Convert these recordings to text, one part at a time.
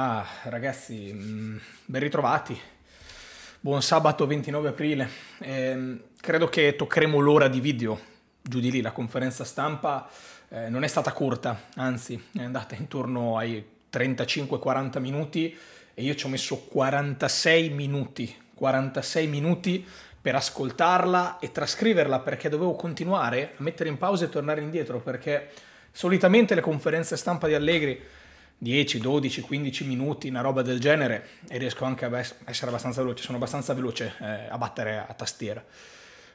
Ah, ragazzi, mm, ben ritrovati. Buon sabato 29 aprile. Eh, credo che toccheremo l'ora di video, giù di lì. La conferenza stampa eh, non è stata corta, anzi è andata intorno ai 35-40 minuti e io ci ho messo 46 minuti, 46 minuti per ascoltarla e trascriverla perché dovevo continuare a mettere in pausa e tornare indietro perché solitamente le conferenze stampa di Allegri 10, 12, 15 minuti, una roba del genere e riesco anche a essere abbastanza veloce, sono abbastanza veloce eh, a battere a tastiera.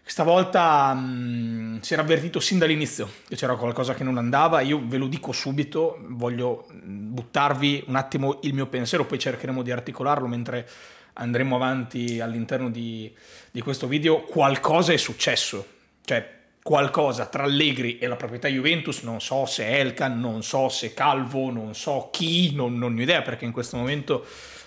Stavolta mh, mm, si era avvertito sin dall'inizio che c'era qualcosa che non andava, io ve lo dico subito, voglio mm, buttarvi un attimo il mio pensiero, poi cercheremo di articolarlo mentre andremo avanti all'interno di, di questo video. Qualcosa è successo, cioè qualcosa tra Allegri e la proprietà Juventus, non so se Elkan, non so se Calvo, non so chi, non, non ho idea perché in questo momento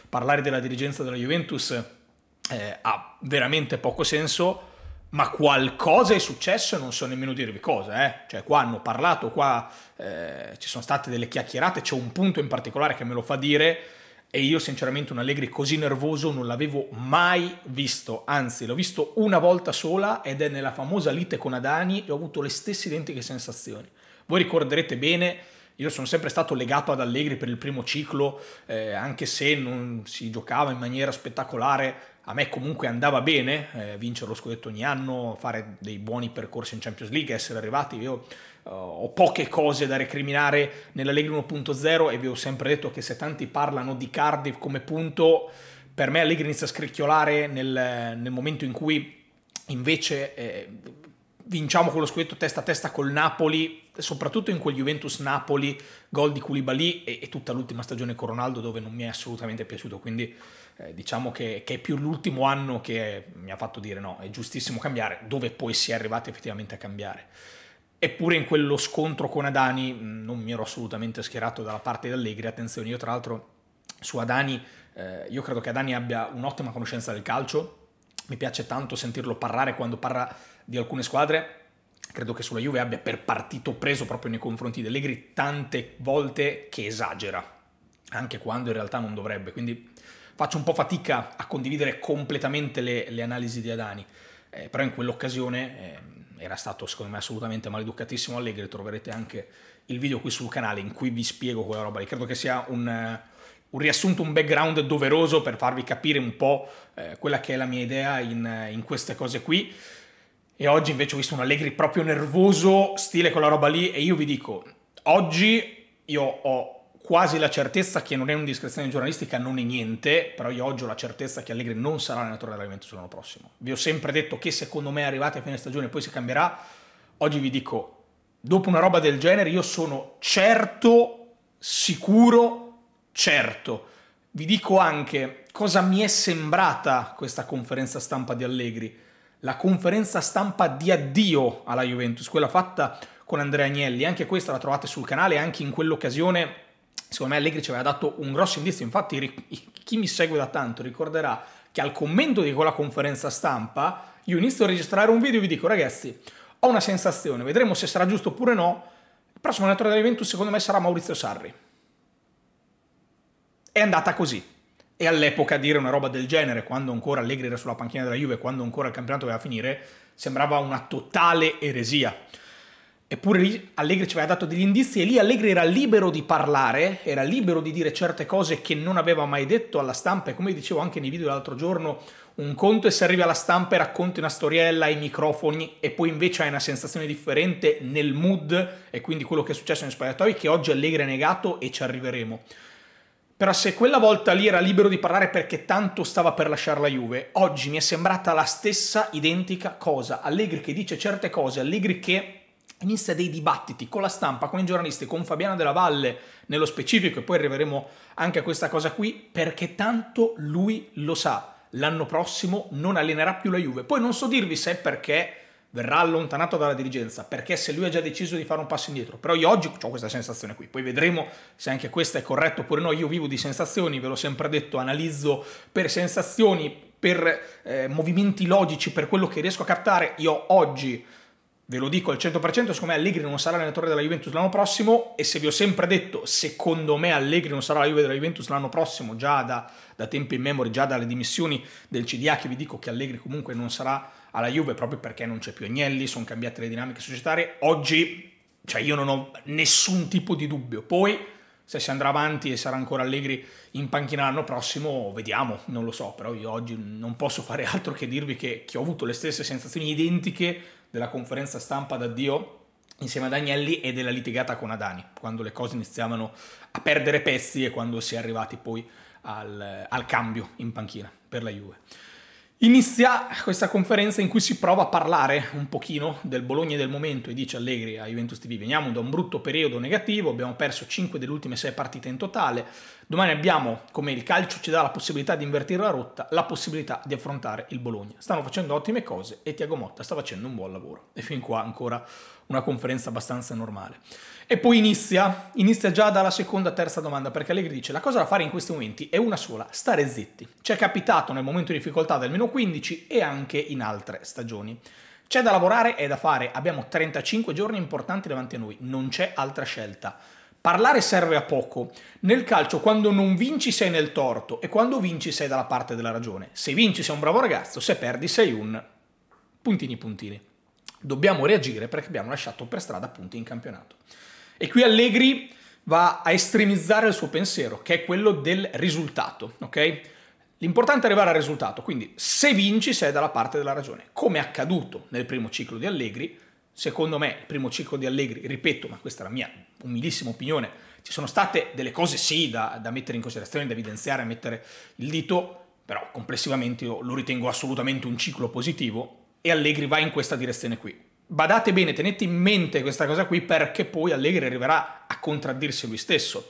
parlare della dirigenza della Juventus eh, ha veramente poco senso, ma qualcosa è successo e non so nemmeno dirvi cosa, eh. cioè qua hanno parlato, qua eh, ci sono state delle chiacchierate, c'è un punto in particolare che me lo fa dire e io sinceramente un Allegri così nervoso non l'avevo mai visto, anzi l'ho visto una volta sola ed è nella famosa lite con Adani e ho avuto le stesse identiche sensazioni. Voi ricorderete bene, io sono sempre stato legato ad Allegri per il primo ciclo, eh, anche se non si giocava in maniera spettacolare, a me comunque andava bene eh, vincere lo scudetto ogni anno, fare dei buoni percorsi in Champions League, essere arrivati io uh, ho poche cose da recriminare nella Lega 1.0 e vi ho sempre detto che se tanti parlano di Cardiff come punto, per me Allegri inizia a scricchiolare nel, nel momento in cui invece eh, vinciamo con lo scudetto testa a testa col Napoli, soprattutto in quel Juventus-Napoli, gol di Koulibaly e, e, tutta l'ultima stagione con Ronaldo dove non mi è assolutamente piaciuto, quindi eh, diciamo che, che, è più l'ultimo anno che mi ha fatto dire no, è giustissimo cambiare, dove poi si è arrivati effettivamente a cambiare. Eppure in quello scontro con Adani mm, non mi ero assolutamente schierato dalla parte di Allegri, attenzione, io tra l'altro su Adani, eh, io credo che Adani abbia un'ottima conoscenza del calcio, mi piace tanto sentirlo parlare quando parla di alcune squadre, credo che sulla Juve abbia per partito preso proprio nei confronti di Allegri tante volte che esagera, anche quando in realtà non dovrebbe, quindi faccio un po' fatica a condividere completamente le, le analisi di Adani, eh, però in quell'occasione... Eh, era stato secondo me assolutamente maleducatissimo Allegri, troverete anche il video qui sul canale in cui vi spiego quella roba lì, credo che sia un, eh, un riassunto, un background doveroso per farvi capire un po' eh, quella che è la mia idea in, eh, in queste cose qui. E oggi invece ho visto un Allegri proprio nervoso, stile quella roba lì, e io vi dico, oggi io ho quasi la certezza che non è un'indiscrezione giornalistica, non è niente, però io oggi ho la certezza che Allegri non sarà allenatore della Juventus l'anno prossimo. Vi ho sempre detto che secondo me è arrivata a fine stagione e poi si cambierà. Oggi vi dico, dopo una roba del genere, io sono certo, sicuro, certo. Vi dico anche cosa mi è sembrata questa conferenza stampa di Allegri. La conferenza stampa di addio alla Juventus, quella fatta con Andrea Agnelli. Anche questa la trovate sul canale, anche in quell'occasione secondo me Allegri ci aveva dato un grosso indizio, infatti chi mi segue da tanto ricorderà che al commento di quella conferenza stampa io inizio a registrare un video e vi dico ragazzi, ho una sensazione, vedremo se sarà giusto oppure no, il prossimo allenatore della Juventus secondo me sarà Maurizio Sarri. È andata così. E all'epoca dire una roba del genere, quando ancora Allegri era sulla panchina della Juve, quando ancora il campionato doveva finire, sembrava una totale eresia. Eppure lì Allegri ci cioè, aveva dato degli indizi e lì Allegri era libero di parlare, era libero di dire certe cose che non aveva mai detto alla stampa e come dicevo anche nei video l'altro giorno, un conto è se arrivi alla stampa e racconti una storiella ai microfoni e poi invece hai una sensazione differente nel mood e quindi quello che è successo nei spogliatoi che oggi Allegri ha negato e ci arriveremo. Però se quella volta lì era libero di parlare perché tanto stava per lasciare la Juve, oggi mi è sembrata la stessa identica cosa. Allegri che dice certe cose, Allegri che inizia dei dibattiti con la stampa, con i giornalisti, con Fabiano della Valle nello specifico, e poi arriveremo anche a questa cosa qui, perché tanto lui lo sa, l'anno prossimo non allenerà più la Juve. Poi non so dirvi se perché verrà allontanato dalla dirigenza, perché se lui ha già deciso di fare un passo indietro, però io oggi ho questa sensazione qui, poi vedremo se anche questa è corretta oppure no, io vivo di sensazioni, ve l'ho sempre detto, analizzo per sensazioni, per eh, movimenti logici, per quello che riesco a captare, io oggi ve lo dico al 100%, secondo me Allegri non sarà allenatore della Juventus l'anno prossimo e se vi ho sempre detto, secondo me Allegri non sarà la Juve della Juventus l'anno prossimo, già da, da tempi in memoria, già dalle dimissioni del CDA che vi dico che Allegri comunque non sarà alla Juve proprio perché non c'è più Agnelli, sono cambiate le dinamiche societarie, oggi cioè io non ho nessun tipo di dubbio, poi se si andrà avanti e sarà ancora Allegri in panchina l'anno prossimo, vediamo, non lo so, però io oggi non posso fare altro che dirvi che, che ho avuto le stesse sensazioni identiche della conferenza stampa d'addio insieme ad Agnelli e della litigata con Adani, quando le cose iniziavano a perdere pezzi e quando si è arrivati poi al, al cambio in panchina per la Juve. Inizia questa conferenza in cui si prova a parlare un pochino del Bologna del momento e dice Allegri a Juventus TV veniamo da un brutto periodo negativo, abbiamo perso 5 delle ultime 6 partite in totale, domani abbiamo, come il calcio ci dà la possibilità di invertire la rotta, la possibilità di affrontare il Bologna. Stanno facendo ottime cose e Tiago Motta sta facendo un buon lavoro. E fin qua ancora una conferenza abbastanza normale. E poi inizia, inizia già dalla seconda, terza domanda, perché Allegri dice la cosa da fare in questi momenti è una sola, stare zitti. Ci è capitato nel momento di difficoltà del meno 15 e anche in altre stagioni. C'è da lavorare e da fare, abbiamo 35 giorni importanti davanti a noi, non c'è altra scelta. Parlare serve a poco. Nel calcio quando non vinci sei nel torto e quando vinci sei dalla parte della ragione. Se vinci sei un bravo ragazzo, se perdi sei un... puntini puntini. Dobbiamo reagire perché abbiamo lasciato per strada punti in campionato. E qui Allegri va a estremizzare il suo pensiero, che è quello del risultato, ok? L'importante è arrivare al risultato, quindi se vinci sei dalla parte della ragione. Come è accaduto nel primo ciclo di Allegri, secondo me il primo ciclo di Allegri, ripeto, ma questa è la mia umilissima opinione, ci sono state delle cose sì da, da mettere in considerazione, da evidenziare, mettere il dito, però complessivamente io lo ritengo assolutamente un ciclo positivo e Allegri va in questa direzione qui badate bene, tenete in mente questa cosa qui perché poi Allegri arriverà a contraddirsi lui stesso.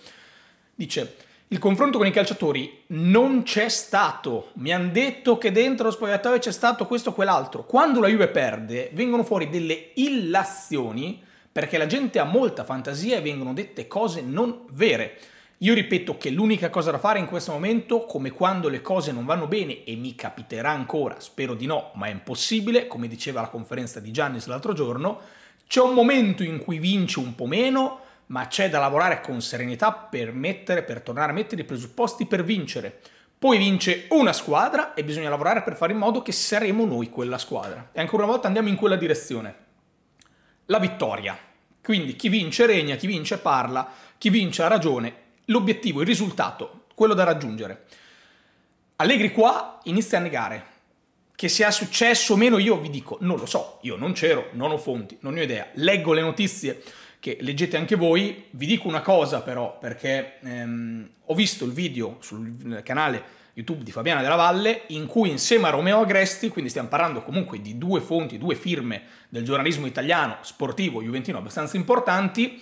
Dice, il confronto con i calciatori non c'è stato. Mi hanno detto che dentro lo spogliatoio c'è stato questo o quell'altro. Quando la Juve perde, vengono fuori delle illazioni perché la gente ha molta fantasia e vengono dette cose non vere. Io ripeto che l'unica cosa da fare in questo momento, come quando le cose non vanno bene, e mi capiterà ancora, spero di no, ma è impossibile, come diceva la conferenza di Giannis l'altro giorno, c'è un momento in cui vince un po' meno, ma c'è da lavorare con serenità per, mettere, per tornare a mettere i presupposti per vincere. Poi vince una squadra e bisogna lavorare per fare in modo che saremo noi quella squadra. E ancora una volta andiamo in quella direzione. La vittoria. Quindi chi vince regna, chi vince parla, chi vince ha ragione l'obiettivo, il risultato, quello da raggiungere. Allegri qua inizia a negare. Che sia successo o meno io vi dico, non lo so, io non c'ero, non ho fonti, non ne ho idea. Leggo le notizie che leggete anche voi, vi dico una cosa però, perché ehm, ho visto il video sul canale YouTube di Fabiana della Valle, in cui insieme a Romeo Agresti, quindi stiamo parlando comunque di due fonti, due firme del giornalismo italiano sportivo juventino abbastanza importanti,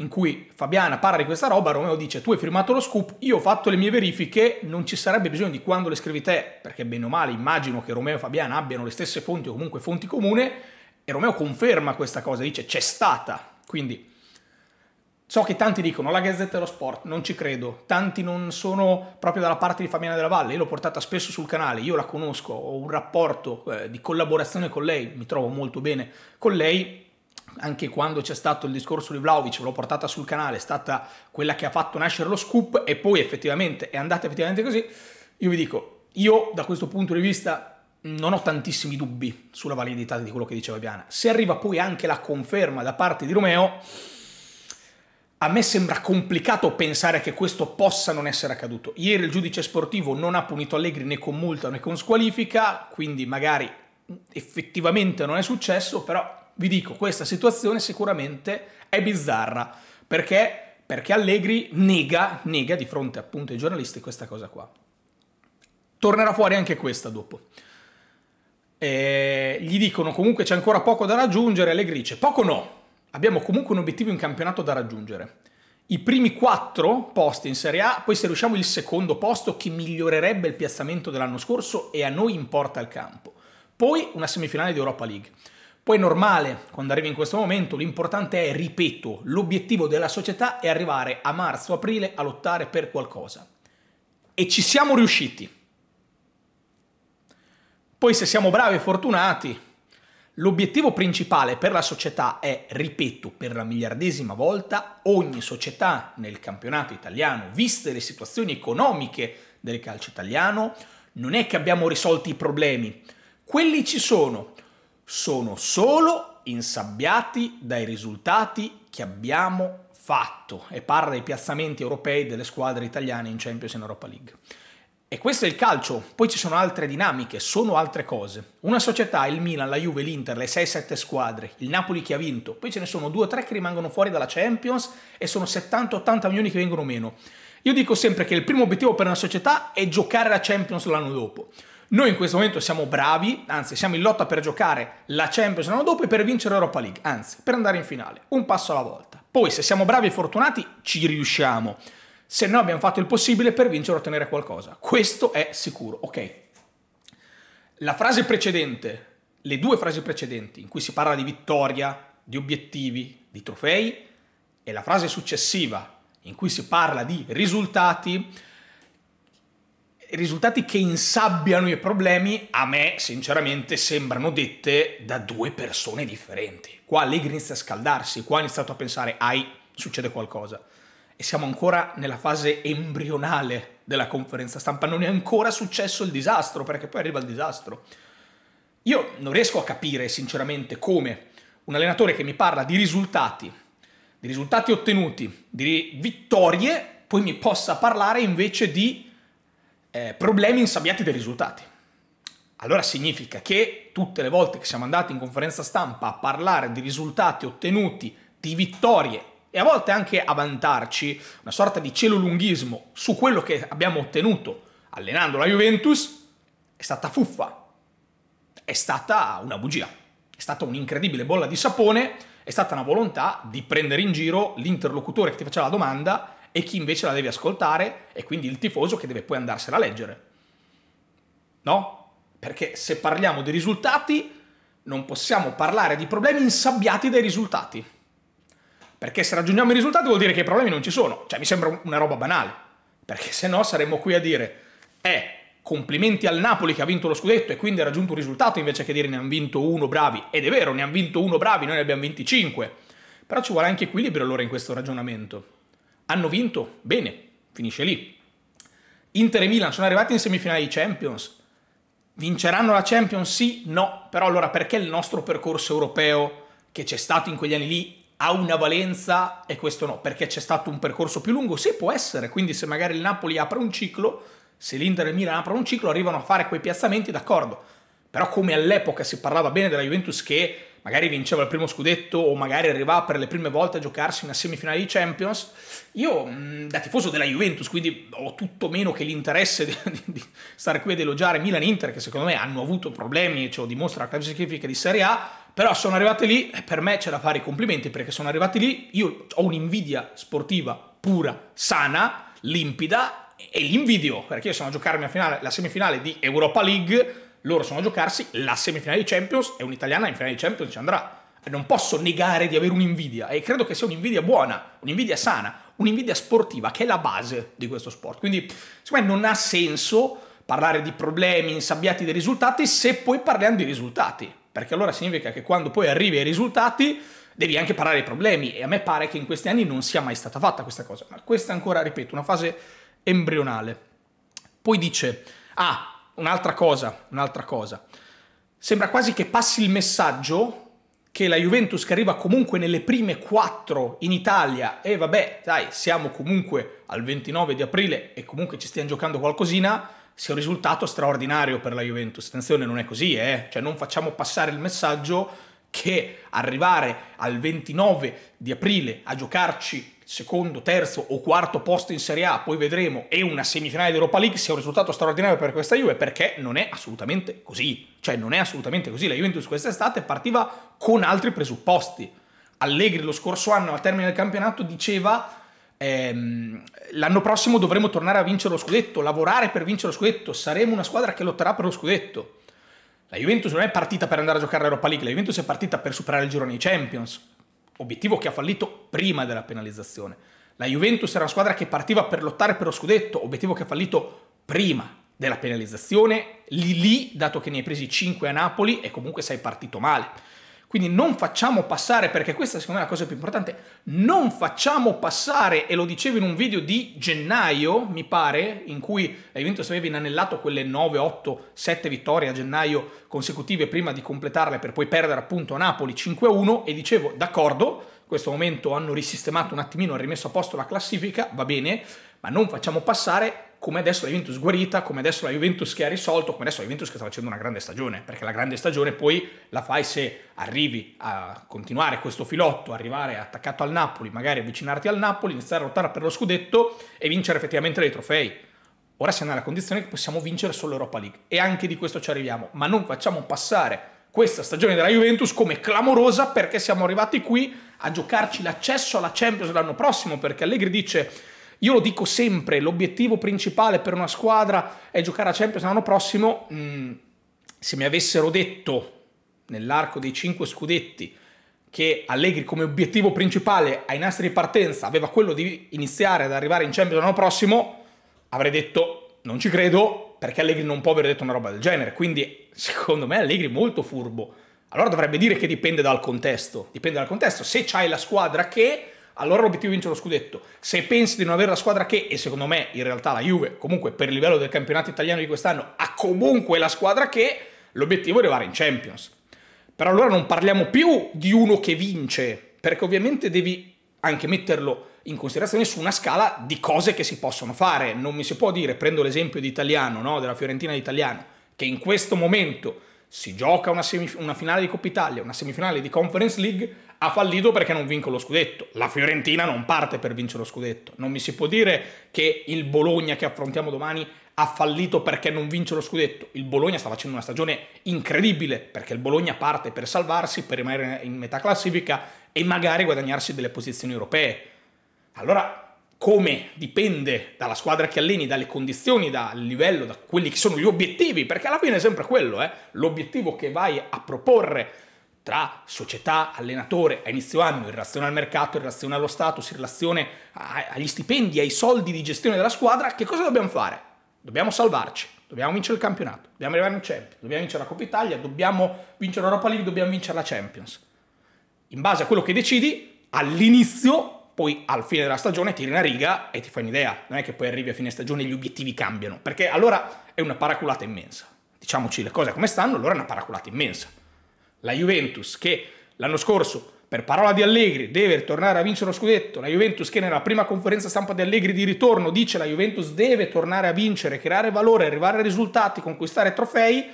in cui Fabiana parla di questa roba, Romeo dice tu hai firmato lo scoop, io ho fatto le mie verifiche, non ci sarebbe bisogno di quando le scrivi te, perché bene o male immagino che Romeo e Fabiana abbiano le stesse fonti o comunque fonti comune, e Romeo conferma questa cosa, dice c'è stata. Quindi so che tanti dicono la Gazzetta dello Sport, non ci credo, tanti non sono proprio dalla parte di Fabiana della Valle, io l'ho portata spesso sul canale, io la conosco, ho un rapporto eh, di collaborazione con lei, mi trovo molto bene con lei anche quando c'è stato il discorso di Vlaovic, ve l'ho portata sul canale, è stata quella che ha fatto nascere lo scoop e poi effettivamente è andata effettivamente così, io vi dico, io da questo punto di vista non ho tantissimi dubbi sulla validità di quello che diceva Biana. Se arriva poi anche la conferma da parte di Romeo, a me sembra complicato pensare che questo possa non essere accaduto. Ieri il giudice sportivo non ha punito Allegri né con multa né con squalifica, quindi magari effettivamente non è successo, però vi dico, questa situazione sicuramente è bizzarra, perché, perché Allegri nega, nega di fronte appunto ai giornalisti questa cosa qua. Tornerà fuori anche questa dopo. E gli dicono comunque c'è ancora poco da raggiungere, Allegri dice poco no, abbiamo comunque un obiettivo in campionato da raggiungere. I primi quattro posti in Serie A, poi se riusciamo il secondo posto che migliorerebbe il piazzamento dell'anno scorso e a noi importa il campo. Poi una semifinale di Europa League. Poi è normale, quando arrivi in questo momento, l'importante è, ripeto, l'obiettivo della società è arrivare a marzo-aprile a lottare per qualcosa. E ci siamo riusciti. Poi se siamo bravi e fortunati, l'obiettivo principale per la società è, ripeto, per la miliardesima volta, ogni società nel campionato italiano, viste le situazioni economiche del calcio italiano, non è che abbiamo risolto i problemi, quelli ci sono, sono solo insabbiati dai risultati che abbiamo fatto e parla dei piazzamenti europei delle squadre italiane in Champions e in Europa League. E questo è il calcio, poi ci sono altre dinamiche, sono altre cose. Una società, il Milan, la Juve, l'Inter, le 6-7 squadre, il Napoli che ha vinto, poi ce ne sono 2-3 che rimangono fuori dalla Champions e sono 70-80 milioni che vengono meno. Io dico sempre che il primo obiettivo per una società è giocare la Champions l'anno dopo. Noi in questo momento siamo bravi, anzi siamo in lotta per giocare la Champions l'anno dopo e per vincere l'Europa League, anzi per andare in finale, un passo alla volta. Poi se siamo bravi e fortunati ci riusciamo, se no abbiamo fatto il possibile per vincere e ottenere qualcosa. Questo è sicuro, ok? La frase precedente, le due frasi precedenti in cui si parla di vittoria, di obiettivi, di trofei e la frase successiva in cui si parla di risultati risultati che insabbiano i problemi, a me sinceramente sembrano dette da due persone differenti. Qua Allegri inizia a scaldarsi, qua ha iniziato a pensare, ai, succede qualcosa. E siamo ancora nella fase embrionale della conferenza stampa, non è ancora successo il disastro, perché poi arriva il disastro. Io non riesco a capire sinceramente come un allenatore che mi parla di risultati, di risultati ottenuti, di vittorie, poi mi possa parlare invece di eh, problemi insabbiati dai risultati. Allora significa che tutte le volte che siamo andati in conferenza stampa a parlare di risultati ottenuti, di vittorie e a volte anche a vantarci una sorta di cielo lunghismo su quello che abbiamo ottenuto allenando la Juventus, è stata fuffa, è stata una bugia, è stata un'incredibile bolla di sapone, è stata una volontà di prendere in giro l'interlocutore che ti faceva la domanda e chi invece la deve ascoltare è quindi il tifoso che deve poi andarsela a leggere. No? Perché se parliamo di risultati non possiamo parlare di problemi insabbiati dai risultati. Perché se raggiungiamo i risultati vuol dire che i problemi non ci sono. Cioè mi sembra una roba banale. Perché se no saremmo qui a dire, eh, complimenti al Napoli che ha vinto lo scudetto e quindi ha raggiunto un risultato invece che dire ne hanno vinto uno bravi. Ed è vero, ne hanno vinto uno bravi, noi ne abbiamo vinti cinque. Però ci vuole anche equilibrio allora in questo ragionamento hanno vinto, bene, finisce lì. Inter e Milan sono arrivati in semifinale di Champions. Vinceranno la Champions? Sì, no, però allora perché il nostro percorso europeo che c'è stato in quegli anni lì ha una valenza e questo no? Perché c'è stato un percorso più lungo? Sì, può essere, quindi se magari il Napoli apre un ciclo, se l'Inter e il Milan aprono un ciclo, arrivano a fare quei piazzamenti, d'accordo. Però come all'epoca si parlava bene della Juventus che magari vinceva il primo scudetto o magari arrivava per le prime volte a giocarsi una semifinale di Champions, io mm, da tifoso della Juventus, quindi ho tutto meno che l'interesse di, di, di stare qui ad elogiare Milan Inter, che secondo me hanno avuto problemi, ce cioè, lo dimostra la classifica di Serie A, però sono arrivati lì e per me c'è da fare i complimenti perché sono arrivati lì, io ho un'invidia sportiva pura, sana, limpida e l'invidio perché io sono a giocarmi la, finale, la semifinale di Europa League loro sono a giocarsi la semifinale di Champions e un'italiana in finale di Champions ci andrà. Non posso negare di avere un'invidia e credo che sia un'invidia buona, un'invidia sana, un'invidia sportiva che è la base di questo sport. Quindi secondo me non ha senso parlare di problemi insabbiati dei risultati se poi parliamo di risultati, perché allora significa che quando poi arrivi ai risultati devi anche parlare dei problemi e a me pare che in questi anni non sia mai stata fatta questa cosa, ma questa è ancora, ripeto, una fase embrionale. Poi dice, ah, un'altra cosa, un'altra cosa. Sembra quasi che passi il messaggio che la Juventus che arriva comunque nelle prime quattro in Italia e vabbè, dai, siamo comunque al 29 di aprile e comunque ci stiamo giocando qualcosina, sia un risultato straordinario per la Juventus. Attenzione, non è così, eh? Cioè non facciamo passare il messaggio che arrivare al 29 di aprile a giocarci secondo, terzo o quarto posto in Serie A, poi vedremo, e una semifinale d'Europa League sia un risultato straordinario per questa Juve, perché non è assolutamente così. Cioè non è assolutamente così. La Juventus quest'estate partiva con altri presupposti. Allegri lo scorso anno al termine del campionato diceva ehm, l'anno prossimo dovremo tornare a vincere lo scudetto, lavorare per vincere lo scudetto, saremo una squadra che lotterà per lo scudetto. La Juventus non è partita per andare a giocare all'Europa League, la Juventus è partita per superare il girone di Champions obiettivo che ha fallito prima della penalizzazione. La Juventus era una squadra che partiva per lottare per lo scudetto, obiettivo che ha fallito prima della penalizzazione. Lì lì, dato che ne hai presi 5 a Napoli, e comunque sei partito male. Quindi non facciamo passare, perché questa secondo me è la cosa più importante, non facciamo passare, e lo dicevo in un video di gennaio, mi pare, in cui la Juventus aveva inanellato quelle 9, 8, 7 vittorie a gennaio consecutive prima di completarle per poi perdere appunto a Napoli 5-1 e dicevo d'accordo, in questo momento hanno risistemato un attimino, hanno rimesso a posto la classifica, va bene, ma non facciamo passare come adesso la Juventus guarita, come adesso la Juventus che ha risolto, come adesso la Juventus che sta facendo una grande stagione, perché la grande stagione poi la fai se arrivi a continuare questo filotto, arrivare attaccato al Napoli, magari avvicinarti al Napoli, iniziare a lottare per lo scudetto e vincere effettivamente dei trofei. Ora siamo nella condizione che possiamo vincere solo l'Europa League e anche di questo ci arriviamo, ma non facciamo passare questa stagione della Juventus come clamorosa perché siamo arrivati qui a giocarci l'accesso alla Champions l'anno prossimo perché Allegri dice io lo dico sempre, l'obiettivo principale per una squadra è giocare a Champions l'anno prossimo. Mm, se mi avessero detto nell'arco dei 5 scudetti che Allegri come obiettivo principale ai nastri di partenza aveva quello di iniziare ad arrivare in Champions l'anno prossimo, avrei detto non ci credo perché Allegri non può aver detto una roba del genere. Quindi secondo me Allegri è molto furbo. Allora dovrebbe dire che dipende dal contesto. Dipende dal contesto. Se c'hai la squadra che allora l'obiettivo è vincere lo scudetto. Se pensi di non avere la squadra che, e secondo me in realtà la Juve, comunque per il livello del campionato italiano di quest'anno, ha comunque la squadra che, l'obiettivo è arrivare in Champions. Per allora non parliamo più di uno che vince, perché ovviamente devi anche metterlo in considerazione su una scala di cose che si possono fare. Non mi si può dire, prendo l'esempio di italiano, no? della Fiorentina di italiano, che in questo momento si gioca una, una, finale di Coppa Italia, una semifinale di Conference League, ha fallito perché non vinco lo scudetto. La Fiorentina non parte per vincere lo scudetto. Non mi si può dire che il Bologna che affrontiamo domani ha fallito perché non vince lo scudetto. Il Bologna sta facendo una stagione incredibile perché il Bologna parte per salvarsi, per rimanere in metà classifica e magari guadagnarsi delle posizioni europee. Allora come dipende dalla squadra che alleni, dalle condizioni, dal livello, da quelli che sono gli obiettivi, perché alla fine è sempre quello, eh? l'obiettivo che vai a proporre tra società, allenatore, a inizio anno, in relazione al mercato, in relazione allo status, in relazione agli stipendi, ai soldi di gestione della squadra, che cosa dobbiamo fare? Dobbiamo salvarci, dobbiamo vincere il campionato, dobbiamo arrivare in Champions, dobbiamo vincere la Coppa Italia, dobbiamo vincere l'Europa League, dobbiamo vincere la Champions. In base a quello che decidi, all'inizio poi al fine della stagione tiri una riga e ti fai un'idea, non è che poi arrivi a fine stagione e gli obiettivi cambiano, perché allora è una paraculata immensa. Diciamoci le cose come stanno, allora è una paraculata immensa. La Juventus che l'anno scorso, per parola di Allegri, deve tornare a vincere lo scudetto, la Juventus che nella prima conferenza stampa di Allegri di ritorno dice la Juventus deve tornare a vincere, creare valore, arrivare a risultati, conquistare trofei,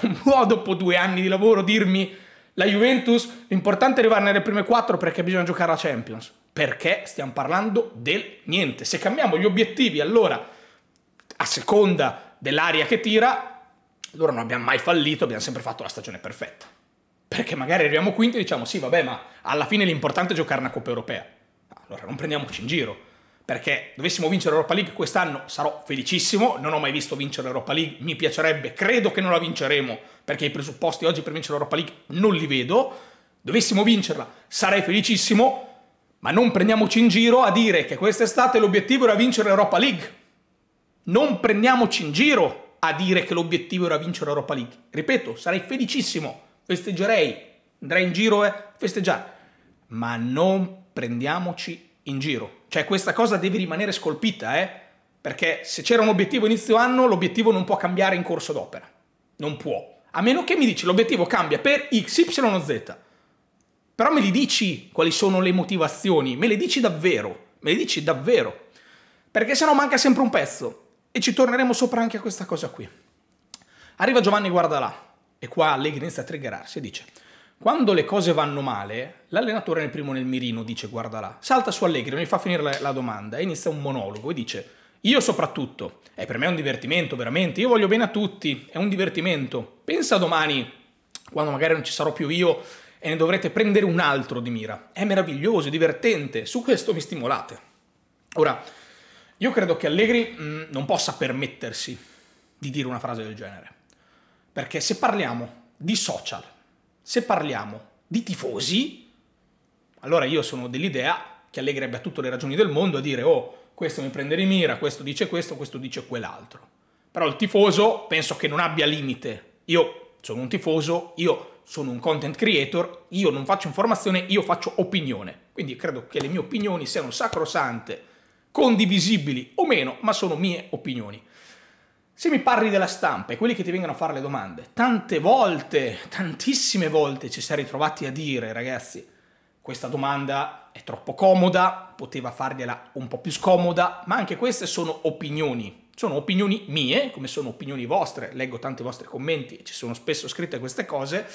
non può dopo due anni di lavoro dirmi la Juventus, l'importante è arrivare nelle prime quattro perché bisogna giocare la Champions perché stiamo parlando del niente. Se cambiamo gli obiettivi allora a seconda dell'aria che tira, allora non abbiamo mai fallito, abbiamo sempre fatto la stagione perfetta. Perché magari arriviamo quinti e diciamo sì vabbè ma alla fine l'importante è giocare una Coppa Europea. Allora non prendiamoci in giro perché dovessimo vincere l'Europa League quest'anno sarò felicissimo, non ho mai visto vincere l'Europa League, mi piacerebbe, credo che non la vinceremo, perché i presupposti oggi per vincere l'Europa League non li vedo, dovessimo vincerla sarei felicissimo, ma non prendiamoci in giro a dire che quest'estate l'obiettivo era vincere l'Europa League. Non prendiamoci in giro a dire che l'obiettivo era vincere l'Europa League. Ripeto, sarei felicissimo, festeggerei, andrei in giro a eh, festeggiare. Ma non prendiamoci in giro. Cioè questa cosa deve rimanere scolpita, eh? Perché se c'era un obiettivo inizio anno, l'obiettivo non può cambiare in corso d'opera. Non può. A meno che mi dici l'obiettivo cambia per X, Y o Z. Però me li dici quali sono le motivazioni, me le dici davvero, me le dici davvero. Perché sennò manca sempre un pezzo e ci torneremo sopra anche a questa cosa qui. Arriva Giovanni guarda là e qua Allegri inizia a triggerarsi e dice quando le cose vanno male, l'allenatore nel primo nel mirino dice guarda là, salta su Allegri, non gli fa finire la, la domanda e inizia un monologo e dice io soprattutto, è per me un divertimento veramente, io voglio bene a tutti, è un divertimento. Pensa domani, quando magari non ci sarò più io e ne dovrete prendere un altro di mira. È meraviglioso, è divertente, su questo mi stimolate. Ora, io credo che Allegri mh, mm, non possa permettersi di dire una frase del genere, perché se parliamo di social, se parliamo di tifosi, allora io sono dell'idea che Allegri abbia tutte le ragioni del mondo a dire oh, questo mi prende di mira, questo dice questo, questo dice quell'altro. Però il tifoso penso che non abbia limite. Io sono un tifoso, io sono un content creator, io non faccio informazione, io faccio opinione. Quindi credo che le mie opinioni siano sacrosante, condivisibili o meno, ma sono mie opinioni. Se mi parli della stampa e quelli che ti vengono a fare le domande, tante volte, tantissime volte ci siamo ritrovati a dire, ragazzi, questa domanda è troppo comoda, poteva fargliela un po' più scomoda, ma anche queste sono opinioni. Sono opinioni mie, come sono opinioni vostre, leggo tanti vostri commenti, ci sono spesso scritte queste cose,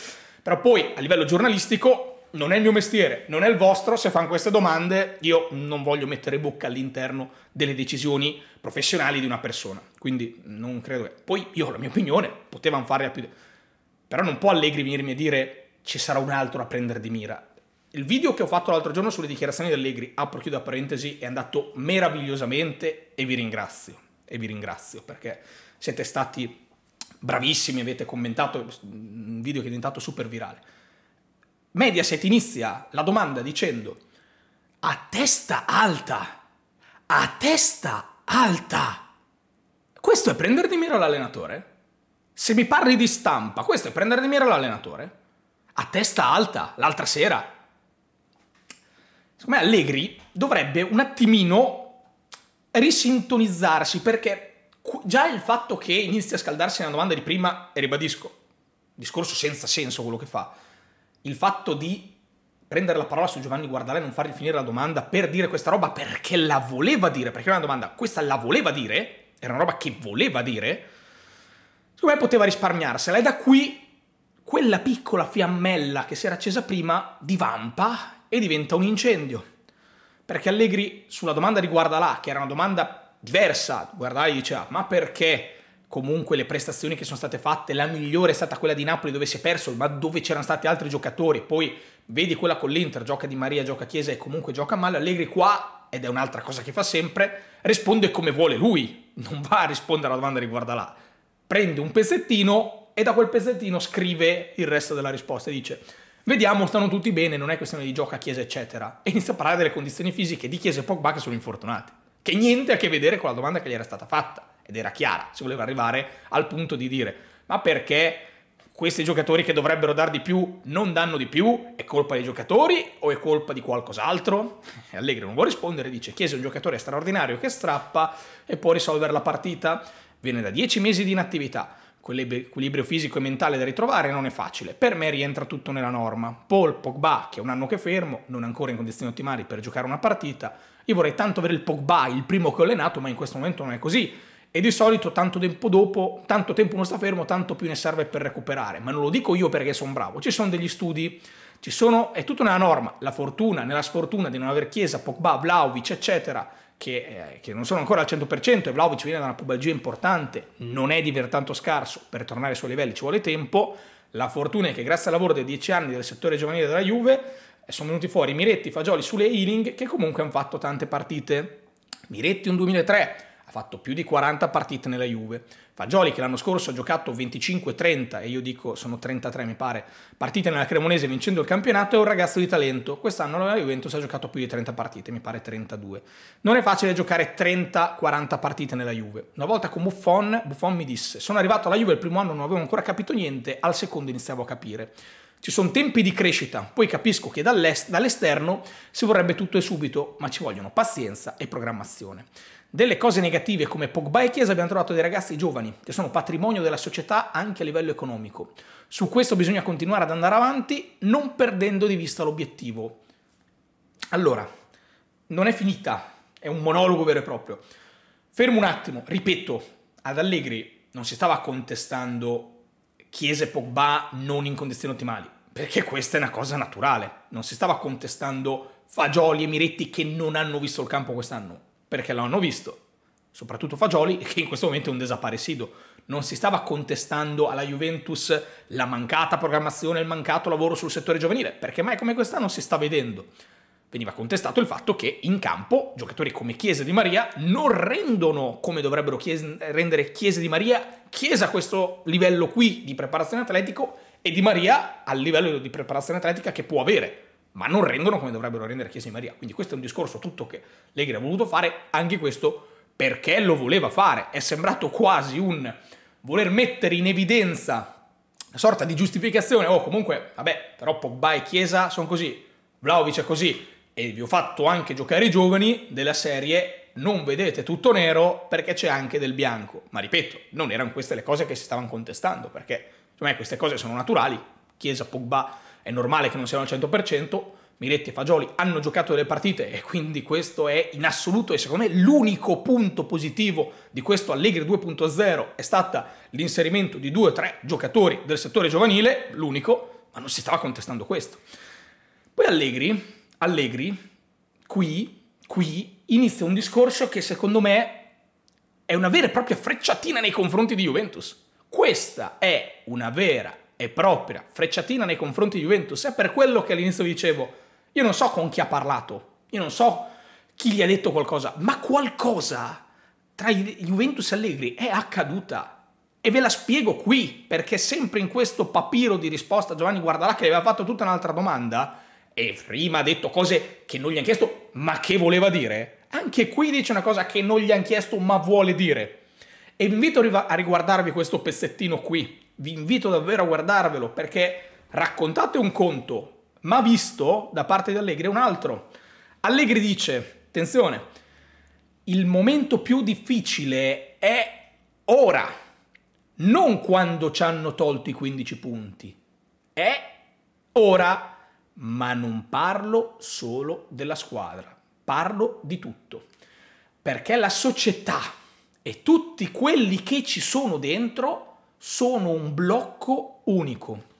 però poi a livello giornalistico non è il mio mestiere, non è il vostro, se fanno queste domande io non voglio mettere bocca all'interno delle decisioni professionali di una persona, quindi non credo che... Poi io ho la mia opinione, potevano farla più... Però non può Allegri venirmi a dire ci sarà un altro a prendere di mira. Il video che ho fatto l'altro giorno sulle dichiarazioni di Allegri, apro chiudo parentesi, è andato meravigliosamente e vi ringrazio e vi ringrazio perché siete stati bravissimi, avete commentato un video che è diventato super virale. Mediaset inizia la domanda dicendo a testa alta, a testa alta. Questo è prendere di mira l'allenatore? Se mi parli di stampa, questo è prendere di mira l'allenatore? A testa alta, l'altra sera. Secondo me Allegri dovrebbe un attimino risintonizzarsi perché già il fatto che inizi a scaldarsi nella domanda di prima, e ribadisco, discorso senza senso quello che fa, il fatto di prendere la parola su Giovanni Guardalè e non fargli finire la domanda per dire questa roba perché la voleva dire, perché era una domanda, questa la voleva dire, era una roba che voleva dire, secondo me poteva risparmiarsela e da qui quella piccola fiammella che si era accesa prima divampa e diventa un incendio. Perché Allegri, sulla domanda di Guardalà, che era una domanda diversa, Guardalà diceva, ma perché comunque le prestazioni che sono state fatte, la migliore è stata quella di Napoli dove si è perso, ma dove c'erano stati altri giocatori, poi vedi quella con l'Inter, gioca Di Maria, gioca Chiesa e comunque gioca male, Allegri qua, ed è un'altra cosa che fa sempre, risponde come vuole lui, non va a rispondere alla domanda di Guardalà, prende un pezzettino e da quel pezzettino scrive il resto della risposta e dice Vediamo, stanno tutti bene, non è questione di gioca, Chiesa, eccetera. E inizia a parlare delle condizioni fisiche di Chiesa e Pogba che sono infortunati, che niente a che vedere con la domanda che gli era stata fatta, ed era chiara, si voleva arrivare al punto di dire, ma perché questi giocatori che dovrebbero dar di più non danno di più? È colpa dei giocatori o è colpa di qualcos'altro? E Allegri non vuole rispondere, dice Chiesa è un giocatore straordinario che strappa e può risolvere la partita. Viene da 10 mesi di inattività quell'equilibrio fisico e mentale da ritrovare non è facile. Per me rientra tutto nella norma. Paul Pogba, che è un anno che fermo, non ancora in condizioni ottimali per giocare una partita, io vorrei tanto avere il Pogba, il primo che ho allenato, ma in questo momento non è così. E di solito tanto tempo dopo, tanto tempo uno sta fermo, tanto più ne serve per recuperare. Ma non lo dico io perché sono bravo, ci sono degli studi, ci sono, è tutto nella norma, la fortuna, nella sfortuna di non aver Chiesa, Pogba, Vlaovic, eccetera, che, eh, che, non sono ancora al 100% e Vlaovic viene da una pubalgia importante, non è di tanto scarso, per tornare ai suoi livelli ci vuole tempo, la fortuna è che grazie al lavoro dei 10 anni del settore giovanile della Juve eh, sono venuti fuori Miretti, Fagioli, Sule e Ealing che comunque hanno fatto tante partite. Miretti un 2003 ha fatto più di 40 partite nella Juve, Fagioli che l'anno scorso ha giocato 25-30 e io dico sono 33 mi pare partite nella Cremonese vincendo il campionato è un ragazzo di talento quest'anno la Juventus ha giocato più di 30 partite mi pare 32 non è facile giocare 30-40 partite nella Juve una volta con Buffon Buffon mi disse sono arrivato alla Juve il primo anno non avevo ancora capito niente al secondo iniziavo a capire ci sono tempi di crescita, poi capisco che dall'esterno si vorrebbe tutto e subito, ma ci vogliono pazienza e programmazione delle cose negative come Pogba e Chiesa abbiamo trovato dei ragazzi giovani che sono patrimonio della società anche a livello economico. Su questo bisogna continuare ad andare avanti non perdendo di vista l'obiettivo. Allora, non è finita, è un monologo vero e proprio. Fermo un attimo, ripeto, ad Allegri non si stava contestando Chiesa e Pogba non in condizioni ottimali, perché questa è una cosa naturale. Non si stava contestando Fagioli e Miretti che non hanno visto il campo quest'anno perché l'hanno visto, soprattutto Fagioli, che in questo momento è un desaparecido. Non si stava contestando alla Juventus la mancata programmazione, il mancato lavoro sul settore giovanile, perché mai come quest'anno si sta vedendo. Veniva contestato il fatto che in campo giocatori come Chiesa di Maria non rendono come dovrebbero chies rendere Chiesa di Maria, Chiesa a questo livello qui di preparazione atletico e Di Maria al livello di preparazione atletica che può avere ma non rendono come dovrebbero rendere Chiesa di Maria. Quindi questo è un discorso tutto che Legri ha voluto fare, anche questo perché lo voleva fare. È sembrato quasi un voler mettere in evidenza una sorta di giustificazione, o oh, comunque, vabbè, però Pogba e Chiesa sono così, Vlaovic è così, e vi ho fatto anche giocare i giovani della serie non vedete tutto nero perché c'è anche del bianco. Ma ripeto, non erano queste le cose che si stavano contestando, perché secondo me queste cose sono naturali. Chiesa, Pogba è normale che non siano al 100%, Miretti e Fagioli hanno giocato delle partite e quindi questo è in assoluto e secondo me l'unico punto positivo di questo Allegri 2.0 è stata l'inserimento di due o tre giocatori del settore giovanile, l'unico, ma non si stava contestando questo. Poi Allegri, Allegri, qui, qui inizia un discorso che secondo me è una vera e propria frecciatina nei confronti di Juventus. Questa è una vera e propria frecciatina nei confronti di Juventus. È per quello che all'inizio dicevo, io non so con chi ha parlato, io non so chi gli ha detto qualcosa, ma qualcosa tra Juventus e Allegri è accaduta. E ve la spiego qui, perché sempre in questo papiro di risposta Giovanni Guardalà che aveva fatto tutta un'altra domanda e prima ha detto cose che non gli hanno chiesto, ma che voleva dire, anche qui dice una cosa che non gli hanno chiesto, ma vuole dire. E vi invito a riguardarvi questo pezzettino qui, vi invito davvero a guardarvelo perché raccontate un conto, ma visto da parte di Allegri è un altro. Allegri dice, attenzione, il momento più difficile è ora, non quando ci hanno tolto i 15 punti, è ora, ma non parlo solo della squadra, parlo di tutto, perché la società e tutti quelli che ci sono dentro sono un blocco unico.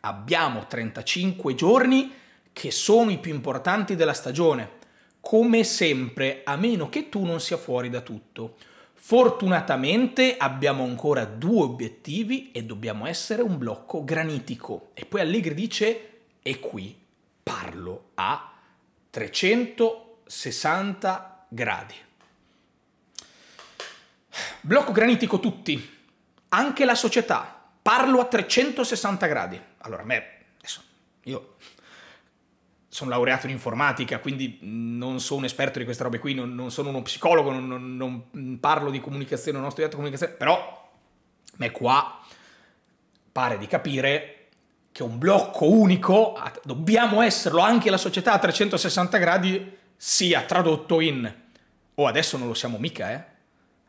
Abbiamo 35 giorni che sono i più importanti della stagione, come sempre, a meno che tu non sia fuori da tutto. Fortunatamente abbiamo ancora due obiettivi e dobbiamo essere un blocco granitico. E poi Allegri dice, e qui parlo a 360 gradi. Blocco granitico tutti anche la società. Parlo a 360 gradi. Allora, a me, adesso, io sono laureato in informatica, quindi non sono un esperto di queste robe qui, non, non sono uno psicologo, non, non, non, parlo di comunicazione, non ho studiato comunicazione, però a me qua pare di capire che un blocco unico, dobbiamo esserlo anche la società a 360 gradi, sia tradotto in, oh adesso non lo siamo mica, eh?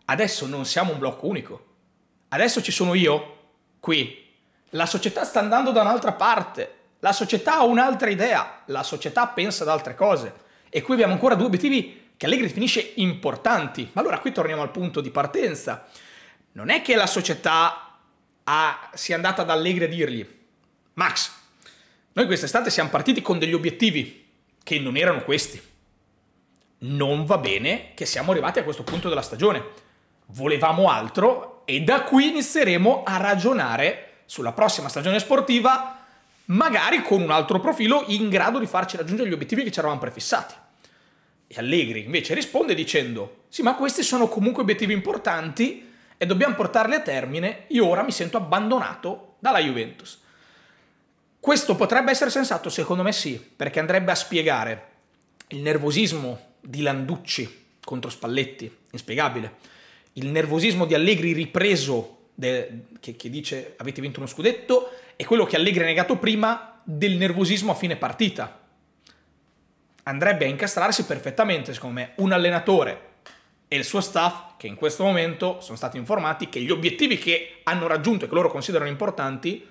Adesso non siamo un blocco unico Adesso ci sono io, qui. La società sta andando da un'altra parte. La società ha un'altra idea. La società pensa ad altre cose. E qui abbiamo ancora due obiettivi che Allegri definisce importanti. Ma allora qui torniamo al punto di partenza. Non è che la società ha, sia andata ad Allegri a dirgli Max, noi quest'estate siamo partiti con degli obiettivi che non erano questi. Non va bene che siamo arrivati a questo punto della stagione. Volevamo altro e da qui inizieremo a ragionare sulla prossima stagione sportiva, magari con un altro profilo in grado di farci raggiungere gli obiettivi che ci eravamo prefissati. E Allegri invece risponde dicendo: Sì, ma questi sono comunque obiettivi importanti e dobbiamo portarli a termine. Io ora mi sento abbandonato dalla Juventus. Questo potrebbe essere sensato? Secondo me sì, perché andrebbe a spiegare il nervosismo di Landucci contro Spalletti, inspiegabile il nervosismo di Allegri ripreso de, che, che, dice avete vinto uno scudetto e quello che Allegri ha negato prima del nervosismo a fine partita. Andrebbe a incastrarsi perfettamente, secondo me, un allenatore e il suo staff che in questo momento sono stati informati che gli obiettivi che hanno raggiunto e che loro considerano importanti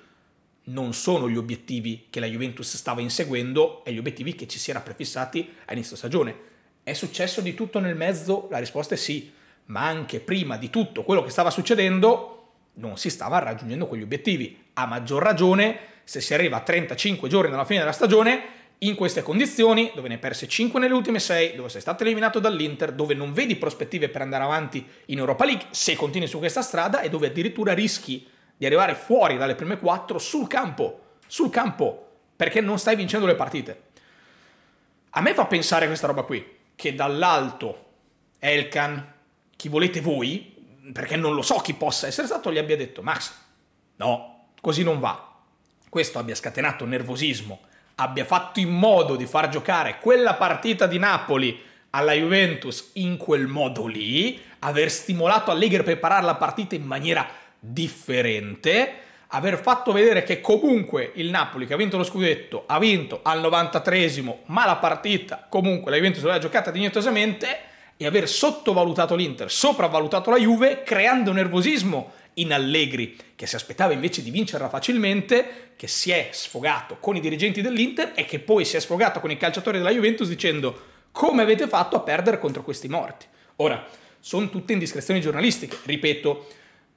non sono gli obiettivi che la Juventus stava inseguendo e gli obiettivi che ci si era prefissati a inizio stagione. È successo di tutto nel mezzo? La risposta è sì ma anche prima di tutto quello che stava succedendo, non si stava raggiungendo quegli obiettivi. A maggior ragione, se si arriva a 35 giorni dalla fine della stagione, in queste condizioni, dove ne hai perse 5 nelle ultime 6, dove sei stato eliminato dall'Inter, dove non vedi prospettive per andare avanti in Europa League, se continui su questa strada e dove addirittura rischi di arrivare fuori dalle prime 4 sul campo, sul campo, perché non stai vincendo le partite. A me fa pensare questa roba qui, che dall'alto Elkan, chi volete voi, perché non lo so chi possa essere stato, gli abbia detto Max, no, così non va. Questo abbia scatenato nervosismo, abbia fatto in modo di far giocare quella partita di Napoli alla Juventus in quel modo lì, aver stimolato Allegri a preparare la partita in maniera differente, aver fatto vedere che comunque il Napoli che ha vinto lo scudetto ha vinto al 93 ma la partita comunque la Juventus l'aveva giocata dignitosamente e aver sottovalutato l'Inter, sopravvalutato la Juve, creando nervosismo in Allegri, che si aspettava invece di vincerla facilmente, che si è sfogato con i dirigenti dell'Inter e che poi si è sfogato con i calciatori della Juventus dicendo come avete fatto a perdere contro questi morti. Ora, sono tutte indiscrezioni giornalistiche, ripeto,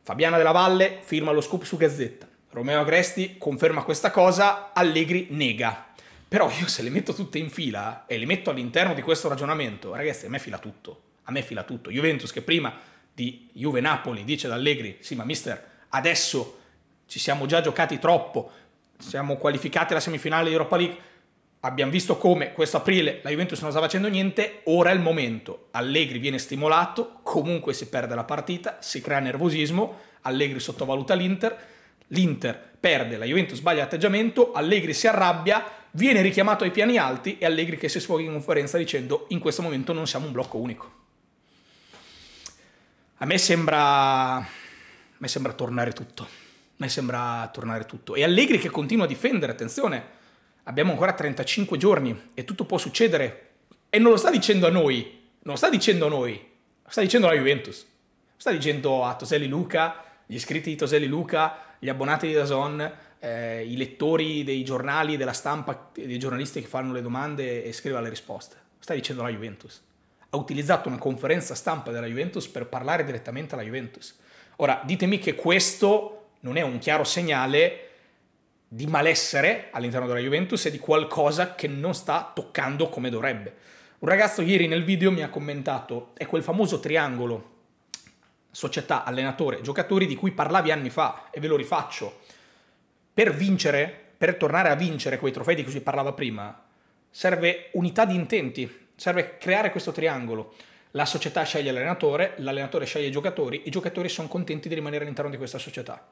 Fabiana della Valle firma lo scoop su Gazzetta, Romeo Agresti conferma questa cosa, Allegri nega. Però io se le metto tutte in fila e le metto all'interno di questo ragionamento, ragazzi, a me fila tutto. A me fila tutto. Juventus che prima di Juve Napoli dice ad Allegri, sì ma mister, adesso ci siamo già giocati troppo, siamo qualificati alla semifinale di Europa League, abbiamo visto come questo aprile la Juventus non sta facendo niente, ora è il momento. Allegri viene stimolato, comunque si perde la partita, si crea nervosismo, Allegri sottovaluta l'Inter, l'Inter perde, la Juventus sbaglia atteggiamento, Allegri si arrabbia, viene richiamato ai piani alti e Allegri che si sfoga in conferenza dicendo in questo momento non siamo un blocco unico. A me sembra, a me sembra tornare tutto, a me sembra tornare tutto. E Allegri che continua a difendere, attenzione, abbiamo ancora 35 giorni e tutto può succedere. E non lo sta dicendo a noi, non lo sta dicendo a noi, lo sta dicendo alla Juventus, lo sta dicendo a Toselli Luca, gli iscritti di Toselli Luca, gli abbonati di Dazon, eh, i lettori dei giornali, della stampa, dei giornalisti che fanno le domande e scrivono le risposte. Sta dicendo la Juventus. Ha utilizzato una conferenza stampa della Juventus per parlare direttamente alla Juventus. Ora, ditemi che questo non è un chiaro segnale di malessere all'interno della Juventus e di qualcosa che non sta toccando come dovrebbe. Un ragazzo ieri nel video mi ha commentato, è quel famoso triangolo società, allenatore, giocatori di cui parlavi anni fa e ve lo rifaccio per vincere, per tornare a vincere quei trofei di cui si parlava prima, serve unità di intenti, serve creare questo triangolo. La società sceglie l'allenatore, l'allenatore sceglie i giocatori, i giocatori sono contenti di rimanere all'interno di questa società.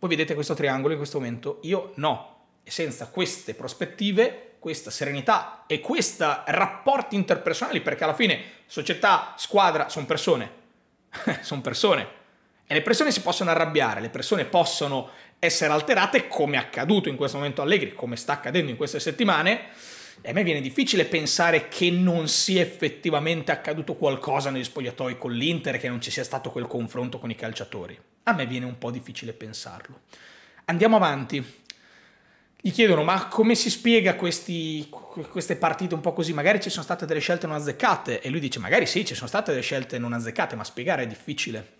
Voi vedete questo triangolo in questo momento? Io no. E senza queste prospettive, questa serenità e questi rapporti interpersonali, perché alla fine società, squadra, sono persone. sono persone. E le persone si possono arrabbiare, le persone possono essere alterate come è accaduto in questo momento Allegri, come sta accadendo in queste settimane, e a me viene difficile pensare che non sia effettivamente accaduto qualcosa negli spogliatoi con l'Inter, che non ci sia stato quel confronto con i calciatori. A me viene un po' difficile pensarlo. Andiamo avanti. Gli chiedono, ma come si spiega questi, queste partite un po' così? Magari ci sono state delle scelte non azzeccate? E lui dice, magari sì, ci sono state delle scelte non azzeccate, ma spiegare è difficile